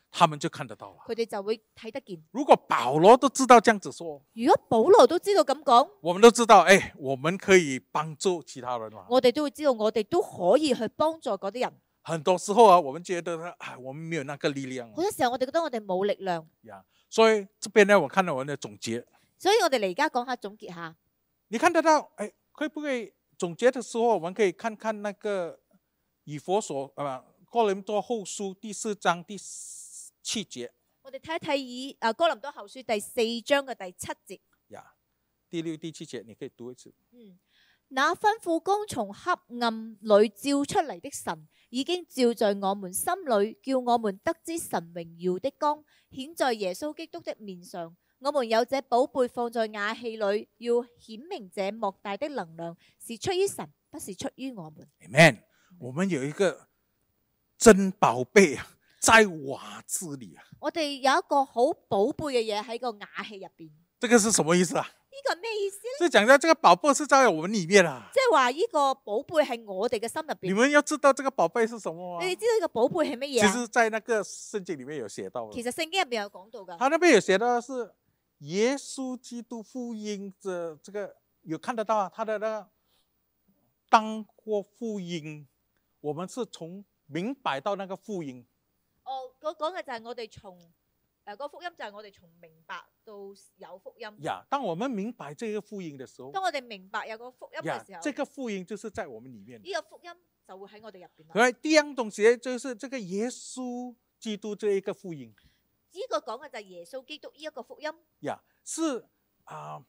他们就看得到了。佢哋就会睇得见。如果保罗都知道这样子说，如果保罗都知道咁讲，我们都知道，诶，我们可以帮助其他人嘛？我哋都会知道，我哋都可以去帮助嗰啲人。很多时候啊，我们觉得，唉，我们没有那个力量。好多时候我哋觉得我哋冇力量。呀，所以这边呢，我看到我的总结。所以我哋嚟而家讲下总结下。你看得到，诶，可唔可以总结的时候，我们可以看看那个以佛所啊，哥伦多后书第四章第。七节，我哋睇一睇以啊哥林多后书第四章嘅第七节。呀，第六、第七节你可以读一次。嗯，那吩咐光从黑暗里照出嚟的神，已经照在我们心里，叫我们得知神荣耀的光显在耶稣基督的面上。我们有这宝贝放在瓦器里，要显明这莫大的能量是出于神，不是出于我们。Amen。我们有一个真宝贝啊。在瓦子里啊！我哋有一个好宝贝嘅嘢喺个瓦器入边。这个是什么意思啊？呢个咩意思咧？即系讲下呢个宝贝是在我们里面啊。即系话呢个宝贝系我哋嘅心入边。你们要知道这个宝贝是什么啊？你哋知道呢个宝贝系乜嘢啊？其实在那个圣经里面有写到。其实圣经入边有讲到噶。他那边有写到是耶稣基督福音，这这个有看得到啊？他的那个当过福音，我们是从明白到那个福音。我讲讲嘅就系我哋从诶个福音就系我哋从明白到有福音。呀，当我们明白这个福音嘅时候，当我哋明白有个福音嘅时候，这个福音就是在我们里面。呢个福音就会喺我哋入边。佢第二样东西就是这个耶稣基督这一个福音。呢个讲嘅就系耶稣基督呢一个福音。呀，是啊，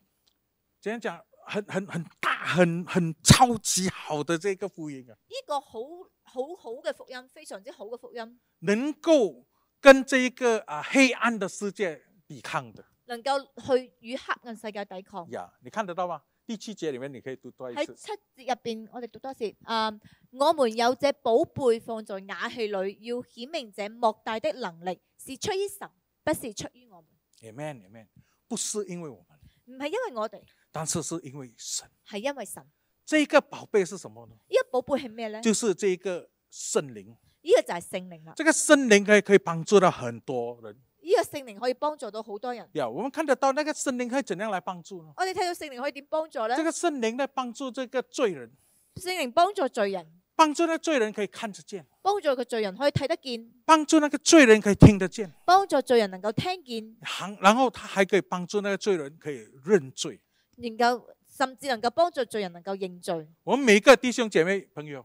点样讲，很很很大，很很超级好的这个福音啊！呢个好好好嘅福音，非常之好嘅福音。能够跟这一个啊黑暗的世界抵抗的，能够去与黑暗世界抵抗。呀，你看得到吗？第七节里面你可以读多一次。喺七节入边，我哋读多一次。啊，我们有这宝贝放在瓦器里，要显明这莫大的能力是出于神，不是出于我们。Amen，Amen。不是因为我们，唔系因为我哋，但是是因为神，系因为神。这个宝贝是什么呢？呢个宝贝系咩咧？就是这个圣灵。呢个就系圣灵啦，这个圣灵可以可以帮助到很多人。呢个圣灵可以帮助到好多人。我们看得到那个圣灵可以怎样来帮助呢？我哋睇到圣灵可以点帮助呢？这个圣灵呢，帮助这个罪人，圣灵帮助罪人，帮助那罪人可以看得见，帮助个罪人可以睇得见，帮助那个罪人可以听得见，帮助罪人能够听见。然然后，他还可以帮助那个罪人可以认罪，能够甚至能够帮助罪人能够认罪。我们每个弟兄姐妹朋友。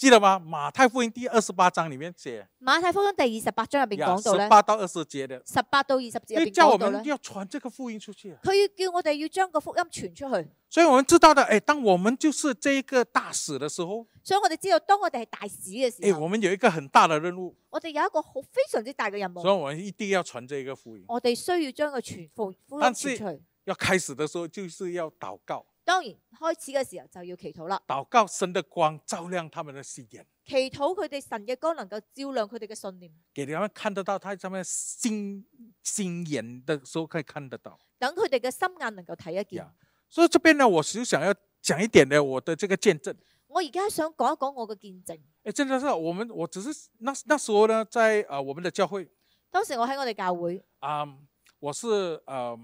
记得吗？马太福音第二十八章里面写。马太福音第二十八章入边讲到咧。十八到二十节的。十八到二十节叫我们要传这个福音出去。佢要叫我哋要将个福音传出去。所以我们知道的，哎，当我们就是这一个大使的时候。所以我哋知道，当我哋系大使嘅时候。哎，我们有一个很大的任务。我哋有一个好非常之大嘅任务。所以我们一定要传这一个福音。我哋需要将个传福音。但去。要开始的时候就是要祷告。当然，开始嘅时候就要祈祷啦。祷告神的光照亮他们的信眼，祈祷佢哋神嘅光能够照亮佢哋嘅信念，给他们看得到，睇他们心心眼的时候可以看得到。等佢哋嘅心眼能够睇一件。所以这边呢，我就想要讲一点呢，我的这个见证。我而家想讲一讲我嘅见证。诶，真的是，我们我只是那那时候呢，在啊我们的教会。当时我喺我哋教会。嗯，我是呃，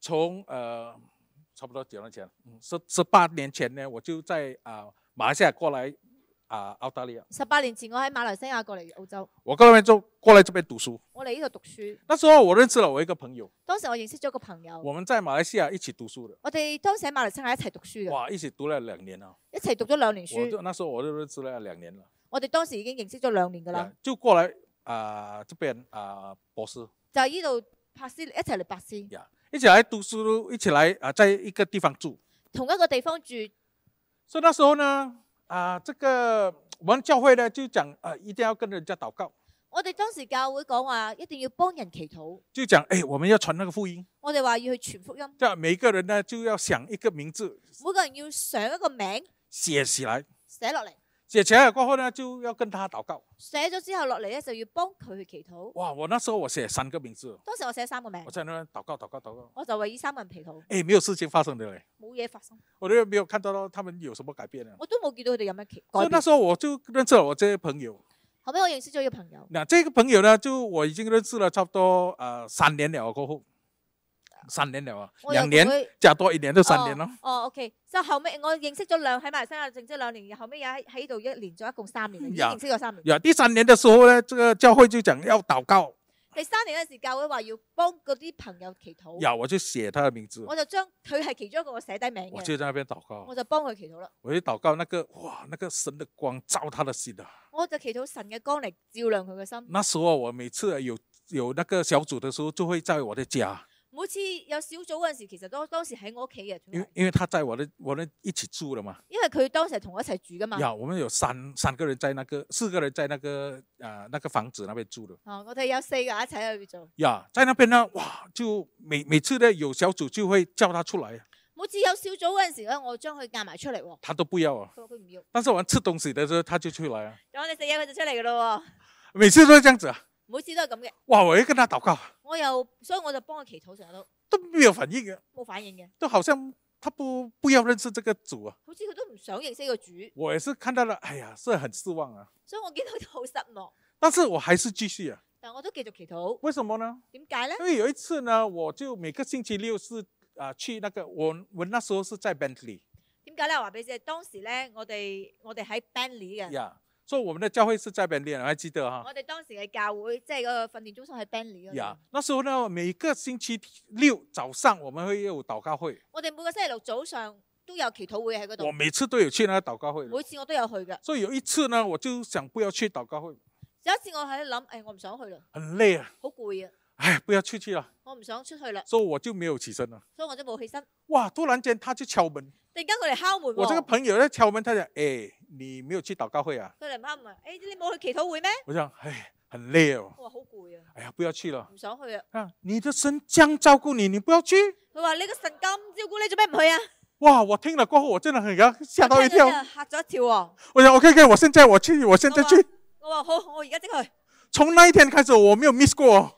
从呃差不多几年前，十十八年前呢，我就在啊马来西亚过来啊澳大利亚。十八年前我喺马来西亚过嚟澳洲，我嗰边就过来这边读书。我嚟呢度读书。那时候我认识了我一个朋友。当时我认识咗个朋友。我们在马来西亚一起读书的。我哋当时喺马来西亚一齐读书嘅。哇，一起读了两年啊！一齐读咗两年书，我就那时候我就认识了两年啦。我哋当时已经认识咗两年噶啦。就过来啊，这边啊博士。就喺呢度拍师一齐嚟拍师。一起来读书，一起来啊，在一个地方住，同一个地方住。所以那时候呢，啊，这个我们教会呢就讲，啊，一定要跟人家祷告。我哋当时教会讲话，一定要帮人祈祷。就讲，诶，我们要传那个福音。我哋话要去传福音。即系每个人呢就要想一个名字。每个人要想一个名，写起来，写落嚟。写起来过后呢，就要跟他祷告。写咗之后落嚟咧，就要帮佢去祈祷。哇！我那时候我写三个名字，当时我写三个名，我在那祷告祷告祷告，我就为呢三个人祈祷。诶，没有事情发生的咧，冇嘢发生，我都没有看到他们有什么改变啊。我都冇见到佢哋有咩，所以那时候我就认识了我这朋友，后好我认识咗一个朋友。嗱，这个朋友呢，就我已经认识了差不多诶三年了过后。三年了啊，两年加多一年就三年咯。哦，OK，就后尾我认识咗两喺马来西亚，认识两年，后尾又喺喺度一年，咗一共三年。认识个三年。有第三年嘅时候咧，这个教会就讲要祷告。第三年嗰时，教会话要帮嗰啲朋友祈祷。有，我就写他的名字。我就将佢系其中一个写低名。我就在那边祷告。我就帮佢祈祷啦。我去祷告，那个哇，那个神的光照他的心啊！我就祈祷神嘅光嚟照亮佢嘅心。那时候我每次有有那个小组的时候，就会在我的家。每次有小组嗰阵时，其实都当时喺我屋企嘅。因因为他在我的我的一起住了嘛。因为佢当时同我一齐住噶嘛。有，我们有三三个人在那个四个人在那个啊那个房子那边住的。哦，我哋有四个人一齐去做。呀，在那边呢，哇，就每每次呢有小组就会叫他出来。每次有小组嗰阵时咧，我将佢嗌埋出嚟。他都不要啊。佢佢唔要。但是我哋吃东西的时候，他就出来啊。我哋食嘢佢就出嚟噶咯。每次都系这样子。啊。每次都系咁嘅。哇，我会跟他祷告。我又所以我就帮佢祈祷成日都都冇反应嘅，冇反应嘅，都好像他不不要认识这个主啊，好似佢都唔想认识个主。我也是看到了，哎呀，是很失望啊，所以我见到都好失望。但是我还是继续啊，但我都继续祈祷。为什么呢？点解呢？因为有一次呢，我就每个星期六是啊去那个我我那时候是在 Bentley。点解呢？话俾你知，当时呢，我哋我哋喺 Bentley 啊。所以我们的教会是在 Benley，还记得哈？我哋当时嘅教会即系个训练中心喺 Benley 嗰度。那时候呢，每个星期六早上我们会有祷告会。我哋每个星期六早上都有祈祷会喺嗰度。我每次都有去呢祷告会，每次我都有去嘅。所以有一次呢，我就想不要去祷告会。有一次我喺度谂，诶，我唔想去啦。很累啊，好攰啊，唉，不要出去啦。我唔想出去啦，所以我就没有起身啦。所以我都冇起身。哇！突然间他就敲门。佢间佢嚟敲门，我这个朋友咧敲门，他想：诶，你没有去祷告会啊？佢嚟敲门，诶，你冇去祈祷会咩？我想，唉，很累哦。哇，好攰啊！哎呀，不要去了，唔想去啊。啊，你的神将照顾你，你不要去。佢话：你个神咁照顾你，做咩唔去啊？哇，我听了过后，我真的很吓到一跳，吓咗一跳啊！我想，我睇 k 我现在我去，我现在去。我话好，我而家即去。从那一天开始，我没有 miss 过。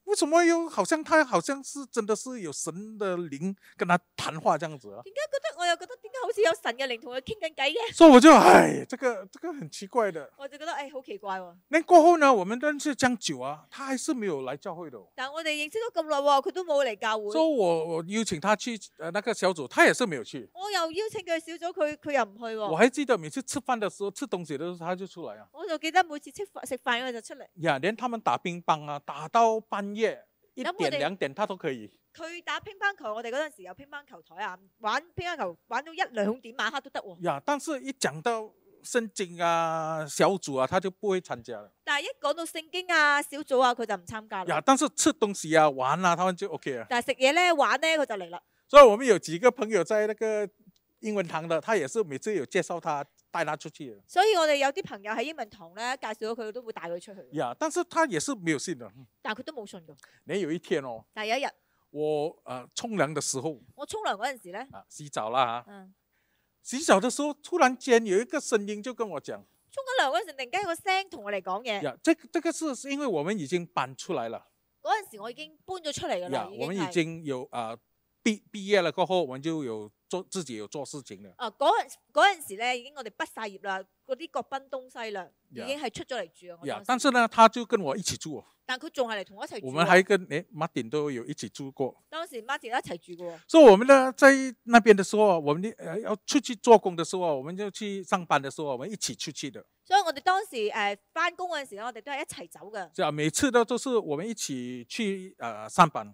为什么又好像他好像是真的是有神的灵跟他谈话这样子？点解觉得我又觉得点解好似有神嘅灵同佢倾紧偈嘅？所以我就唉，这个这个很奇怪的。我就觉得唉，好奇怪喎。那过后呢，我们认识将久啊，他还是没有来教会的。但我哋认识咗咁耐喎，佢都冇嚟教会。所以我我邀请他去呃那个小组，他也是没有去。我又邀请佢小组，佢佢又唔去。我还记得每次吃饭的时候，吃东西的时候，他就出来啊。我就记得每次食饭食饭我就出嚟。呀，连他们打乒乓啊，打到半夜。一点两点，他都可以。佢打乒乓球，我哋嗰阵时有乒乓球台啊，玩乒乓球玩到一两点晚黑都得喎。呀，但是一讲到圣经啊、小组啊，他就不会参加了。但系一讲到圣经啊、小组啊，佢就唔参加。呀，但是吃东西啊、玩啊，他们就 OK 啊。但系食嘢咧、玩咧，佢就嚟啦。所以，我们有几个朋友在那个英文堂的，他也是每次有介绍他。带他出去，所以我哋有啲朋友喺英文堂咧，介绍咗佢，都会带佢出去。呀，但是他也是没有信的。但系佢都冇信噶。你有一天哦，但有一日，我啊冲凉的时候，我冲凉嗰阵时咧，啊洗澡啦，嗯，洗澡的时候突然间有一个声音就跟我讲，冲紧凉嗰阵，突然间个声同我嚟讲嘢。呀，这这个是是因为我们已经搬出来了，嗰阵时我已经搬咗出嚟噶啦。呀，我们已经有啊。毕毕业了过后，我们就有做自己有做事情了。啊，嗰嗰阵时咧，已经我哋毕晒业啦，嗰啲各奔东西啦，已经系出咗嚟住啊。呀，但是呢，他就跟我一起住。但佢仲系嚟同我一齐住。我们还跟诶马典都有一起住过。当时马典一齐住噶。所以我们呢在那边的时候，我们诶要出去做工的时候，我们就去上班的时候，我们一起出去的。所以我哋当时诶翻工嗰阵时，我哋都系一齐走噶。就每次都都是我们一起去诶上班。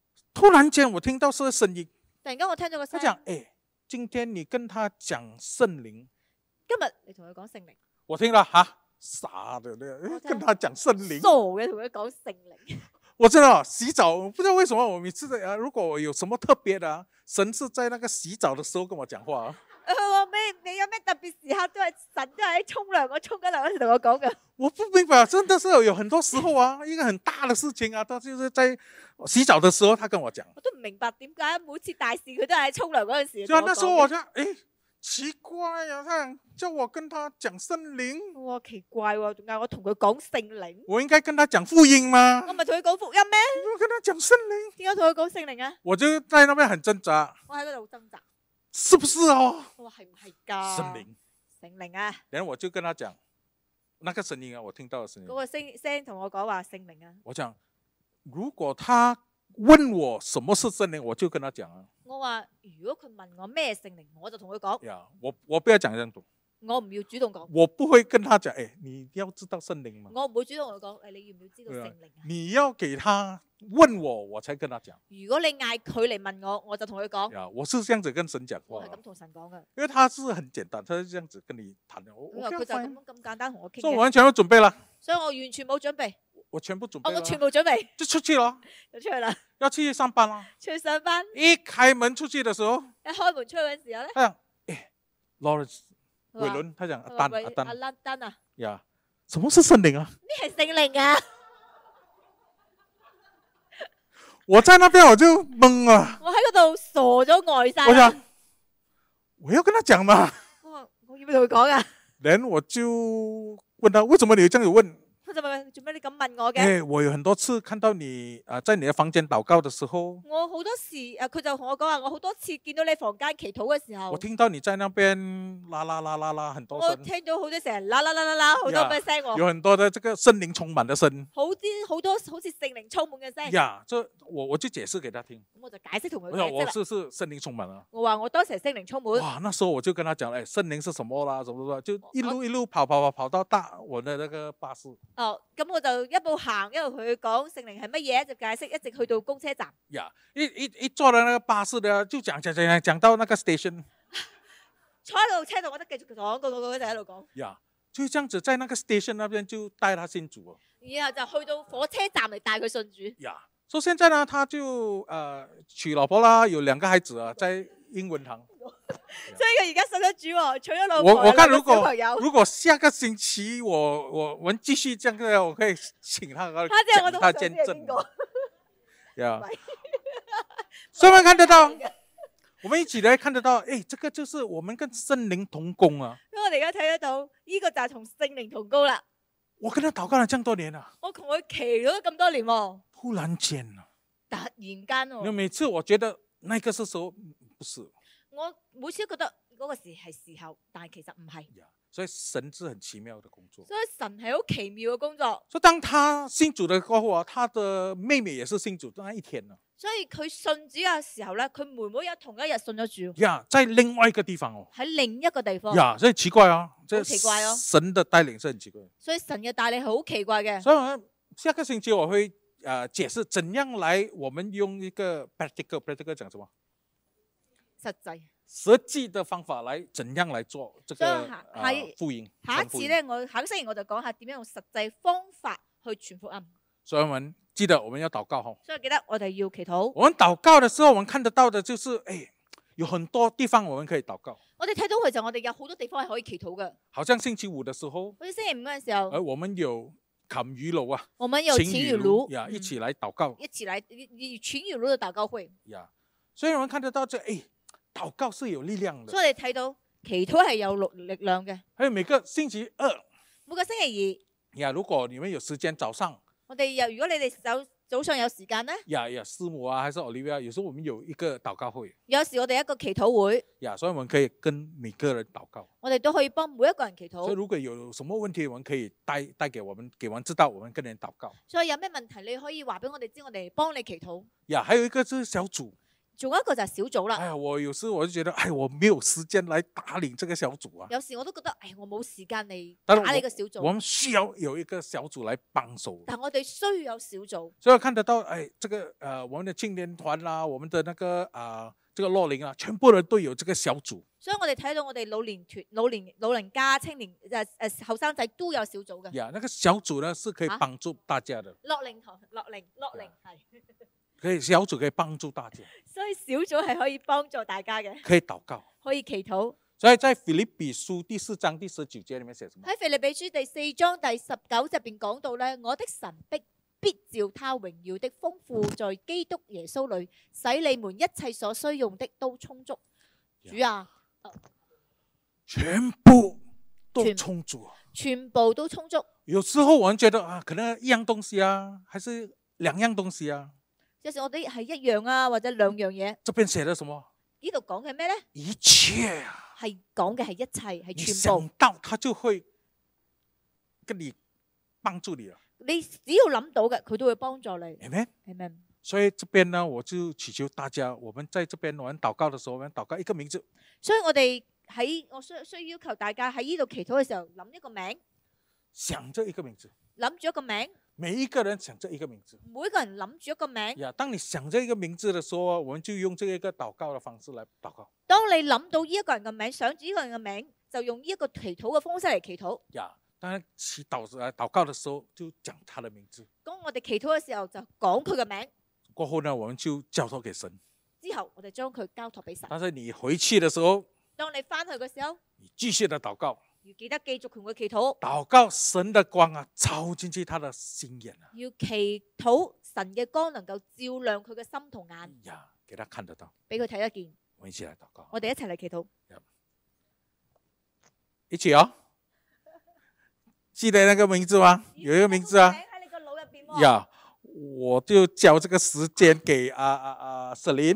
突然间，我听到这个声音。突然间，我听到个声音。他讲：“哎，今天你跟他讲圣灵。”“今日你同佢讲圣灵。”“我听了哈，傻的，跟他讲圣灵。”“傻嘅，同佢讲圣灵。”我真的，洗澡不知道为什么，我每次在……如果我有什么特别的，神是在那个洗澡的时候跟我讲话。我咩？你有咩特别时刻都系神都系喺冲凉？我冲紧凉嗰时同我讲嘅。我不明白，真的是有很多时候啊，一个很大的事情啊，他就是在洗澡的时候，他跟我讲。我都唔明白点解每次大事佢都系喺冲凉嗰阵时。就系那时候，我就诶奇怪啊，叫我跟他讲圣灵，奇怪喎，解我同佢讲圣灵。我应该跟他讲福音吗？我咪同佢讲福音咩？我同佢讲圣灵，点解同佢讲圣灵啊？我就在那边很挣扎。我喺嗰度挣扎。是不是哦？我系唔系噶？姓灵，姓灵啊！然后我就跟他讲，那个声音啊，我听到的声音。嗰个声声同我讲话，姓灵啊！我讲如果他问我什么是真灵，我就跟他讲啊。我话如果佢问我咩姓灵，我就同佢讲。呀，我我不要讲咁多。我唔要主动讲，我不会跟他讲，诶，你要知道圣灵嘛？我唔会主动同佢讲，诶，你要唔要知道圣灵？啊？你要给他问我，我才跟他讲。如果你嗌佢嚟问我，我就同佢讲。啊，我是这样子跟神讲，我系咁同神讲嘅。因为他是很简单，他是这样子跟你谈嘅。咁简单同我倾所以我完全冇准备啦。所以我完全冇准备。我全部准备。我全部准备。就出去咯。就出去啦。要去上班啦。去上班。一开门出去的时候。一开门出门时候咧。哎，Lawrence。伟伦他讲阿丹阿丹阿丹，啊，呀，什么是圣灵啊？你係圣灵啊！我在那边我就懵啊！我喺嗰度傻咗呆曬。我講，我要跟他讲嘛。我我要唔要同佢讲啊？然 我就问他：为什么你这样子问？做咩？做咩你咁问我嘅？诶，我有很多次看到你啊，在你的房间祷告的时候。我好多时啊，佢就同我讲话，我好多次见到你房间祈祷嘅时候。我听到你在那边啦啦啦啦啦，很多声。我听到好多成啦啦啦啦啦，好多嘅 声。有很多的这个圣灵充满的声。好啲好多好似圣灵充满嘅声。呀，这我我就解释给他听。我就解释同佢解释啊。我话我当时圣灵充满。哇，那时候我就跟他讲，诶，圣灵是什么啦？什么什么？就一路一路跑跑跑跑到大我的那个巴士。哦，咁我就一路行，一路佢讲圣灵系乜嘢，就解释，一直去到公车站。呀，一一一坐到那个巴士咧，就讲讲讲讲到那个 station。坐喺度车度，我得继续讲，个个个就喺度讲。呀，就这样子，在那个 station 那边就带他信主然后就去到火车站嚟带佢信主。呀，所以现在呢，他就诶娶老婆啦，有两个孩子啊，在英文堂。所以佢而家受咗主，娶咗老婆，我朋友。如果下个星期我我我们继续这样嘅，我可以请他个，他我都唔想见边个。呀，看得到，我们一起来看得到，诶，这个就是我们跟圣灵同工啊。因为我哋而家睇得到，呢个就系同圣灵同工啦。我跟他祷告咗咁多年啦，我同佢祈咗咁多年，突然间突然间咯。你每次我觉得那个是候，不是。我每次都觉得嗰个时系时候，但系其实唔系。所以神是很奇妙的工作。所以神系好奇妙嘅工作。所以当他信主的过后啊，他的妹妹也是信主。那一天啊。所以佢信主嘅时候咧，佢妹妹也同一日信咗主。呀，在另外一个地方哦。喺另一个地方。呀，所以奇怪啊。好奇怪哦。神的带领真系奇怪。所以神嘅带领系好奇怪嘅。所以我下个星期我会诶解释，怎样嚟？我们用一个 practical practical 讲什么？实际实际的方法嚟，怎样来做？这个复印。下一次咧，我下个星期我就讲下点样用实际方法去传福音。所以我们记得我们要祷告，吼。所以记得我哋要祈祷。我们祷告的时候，我们看得到的就是，诶，有很多地方我们可以祷告。我哋睇到佢就，我哋有好多地方系可以祈祷嘅。好像星期五嘅时候。好似星期五嘅时候。诶，我们有琴雨露啊，我们有晴雨炉呀，一起来祷告，一起来以以晴雨炉嘅祷告会呀。所以我们看得到这诶。祷告是有力量的，所以你睇到祈祷系有力力量嘅。喺每个星期二，每个星期二，呀，如果你们有时间早上，我哋又如果你哋早早上有时间呢？呀呀，师母啊，还是 Olivia，有时候我们有一个祷告会，有时我哋一个祈祷会，呀，所以我们可以跟每个人祷告，我哋都可以帮每一个人祈祷。所以如果有什么问题，我们可以带带给我们，给们知道，我们跟人祷告。所以有咩问题，你可以话俾我哋知，我哋帮你祈祷。呀，还有一个是小组。仲有一个就系小组啦。哎呀，我有时我就觉得，哎，我没有时间来打理这个小组啊。有时我都觉得，哎，我冇时间嚟打理个小组。我们需要有一个小组来帮手。但我哋需要有小组。所以看得到，哎，这个，呃，我们的青年团啦，我们的那个，啊，这个落零啊，全部人都有这个小组。所以我哋睇到我哋老年团、老年、老人家、青年，诶诶，后生仔都有小组嘅。呀，那个小组呢，是可以帮助大家的。落零同落零，落零系。可以小组可以帮助大家，所以小组系可以帮助大家嘅。可以祷告，可以祈祷。所以在菲律比书第四章第十九节，里面写什么？喺菲律比书第四章第十九就边讲到咧，我的神必必照他荣耀的丰富，在基督耶稣里，使你们一切所需用的都充足。主啊，全部都充足啊，全部都充足。有时候我们觉得啊，可能一样东西啊，还是两样东西啊。就是我哋系一样啊，或者两样嘢。这边写咗什么？呢度讲嘅咩咧？一切系讲嘅系一切，系全部。到他就会跟你帮助你啊！你只要谂到嘅，佢都会帮助你。Amen，Amen。所以这边呢，我就祈求大家，我们在这边玩祷告的时候，玩祷告一个名字。所以我哋喺我需需要要求大家喺呢度祈祷嘅时候谂一个名，想咗一个名字，谂咗个名。每一个人想着一个名字，每一个人谂住一个名。呀，当你想着一个名字的时候，我们就用这一个祷告的方式嚟祷告。当你谂到一个人嘅名，想住一个人嘅名，就用一个祈祷嘅方式嚟祈祷。呀，当祈祷诶祷告嘅时候就讲他的名字。咁我哋祈祷嘅时候就讲佢嘅名。过后呢，我们就交托给神。之后我哋将佢交托俾神。但是你回去嘅时候，当你翻去嘅时候，你继续嚟祷告。如记得继续同佢祈祷，祷告神的光啊，照进去他的心眼啊。要祈祷神嘅光能够照亮佢嘅心同眼，呀，给他看得到，俾佢睇得见。我一我哋一齐嚟祈祷。一齐哦，记得那个名字吗？有一个名字啊。呀，我就交这个时间给啊啊，阿沈林，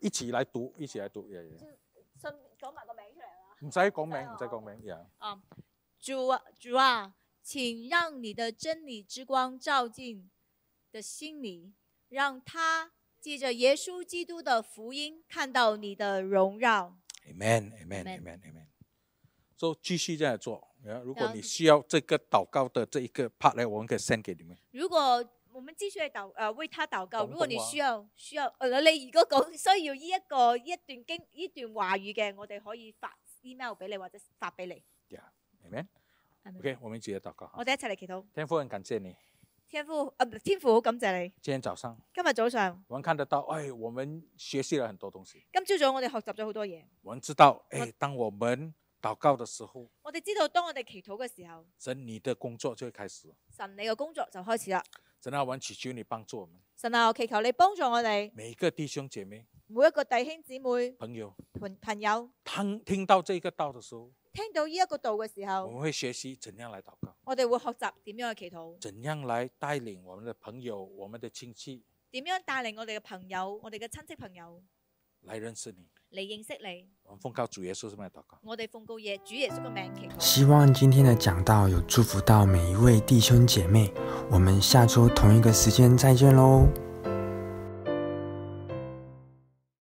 一起来读，一起来读。呀呀。唔使讲名，唔使讲名。啊，主啊，主啊，请让你的真理之光照进的心里，让他借着耶稣基督的福音，看到你的荣耀。Amen，Amen，Amen，Amen。就继续这样做。如果你需要这个祷告的这一个 part 咧，我们可以 send 给你们。如果我们继续祷，呃，为他祷告。如果你需要需要，你如果讲需要呢一个一段经呢段话语嘅，我哋可以发。email 俾你或者发俾你。Yeah, amen. o k 我们起来祷告。我哋一齐嚟祈祷。天父，很感谢你。天父，啊，天父好感谢你。今天早上。今日早上。我们看得到，诶，我们学习了很多东西。今朝早我哋学习咗好多嘢。我们知道，诶，当我们祷告嘅时候。我哋知道，当我哋祈祷嘅时候。神，你的工作就会开始。神，你嘅工作就开始啦。神啊，我祈求你帮助我们。神啊，我祈求你帮助我哋。每个弟兄姐妹。每一个弟兄姊妹、朋友、朋朋友，听听到这个道的时候，听到呢一个道嘅时候，我们会学习怎样来祷告，我哋会学习点样去祈祷，怎样来带领我们的朋友、我们的亲戚，点样带领我哋嘅朋友、我哋嘅亲戚朋友来认识你，嚟认识你，我奉告主耶稣嘅名祷告，我哋奉告耶主耶稣嘅名祈。祷。希望今天的讲道有祝福到每一位弟兄姐妹，我们下周同一个时间再见喽。